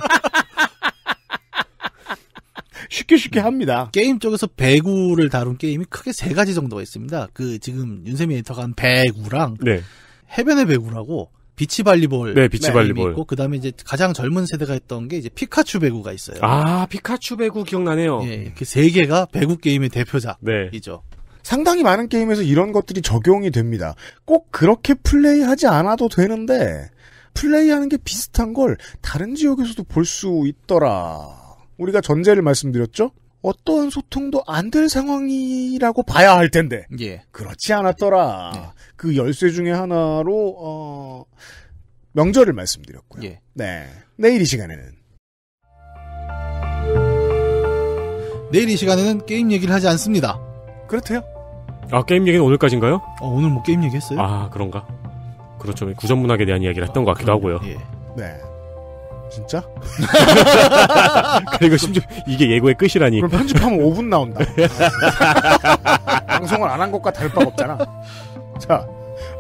쉽게 쉽게 합니다. 게임 쪽에서 배구를 다룬 게임이 크게 세 가지 정도가 있습니다. 그 지금 윤세미 에터가한 배구랑 네. 해변의 배구라고 비치 발리볼. 네, 비치 발리볼. 그다음에 이제 가장 젊은 세대가 했던 게 이제 피카츄 배구가 있어요. 아, 피카츄 배구 기억나네요. 예, 이세 개가 배구 게임의 대표작이죠. 네. 상당히 많은 게임에서 이런 것들이 적용이 됩니다. 꼭 그렇게 플레이하지 않아도 되는데 플레이하는 게 비슷한 걸 다른 지역에서도 볼 수 있더라. 우리가 전제를 말씀드렸죠? 어떠한 소통도 안 될 상황이라고 봐야 할 텐데. 예. 그렇지 않았더라. 예. 그 열쇠 중에 하나로 어 명절을 말씀드렸고요. 예. 네. 내일 이 시간에는 내일 이 시간에는 게임 얘기를 하지 않습니다. 그렇대요. 아 게임 얘기는 오늘까지인가요? 어, 오늘 뭐 게임 얘기했어요? 아 그런가? 그렇죠. 구전문학에 대한 이야기를 했던 아, 것 같기도 그럼요. 어, 하고요. 예. 네. 진짜? 그리고 심지어 이게 예고의 끝이라니. 그럼 편집하면 5분 나온다. 방송을 안 한 것과 다를 바가 없잖아. 자,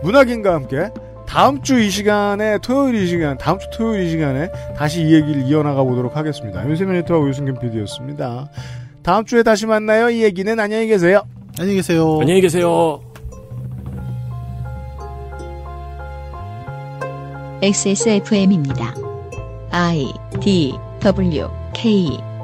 문학인과 함께 다음 주 이 시간에 토요일 이 시간, 다음 주 토요일 이 시간에 다시 이 얘기를 이어나가 보도록 하겠습니다. 윤세민 에터하고 유승균 PD였습니다. 다음 주에 다시 만나요. 이 얘기는 안녕히 계세요. 안녕히 계세요. 안녕히 계세요. XSFM입니다. I D W K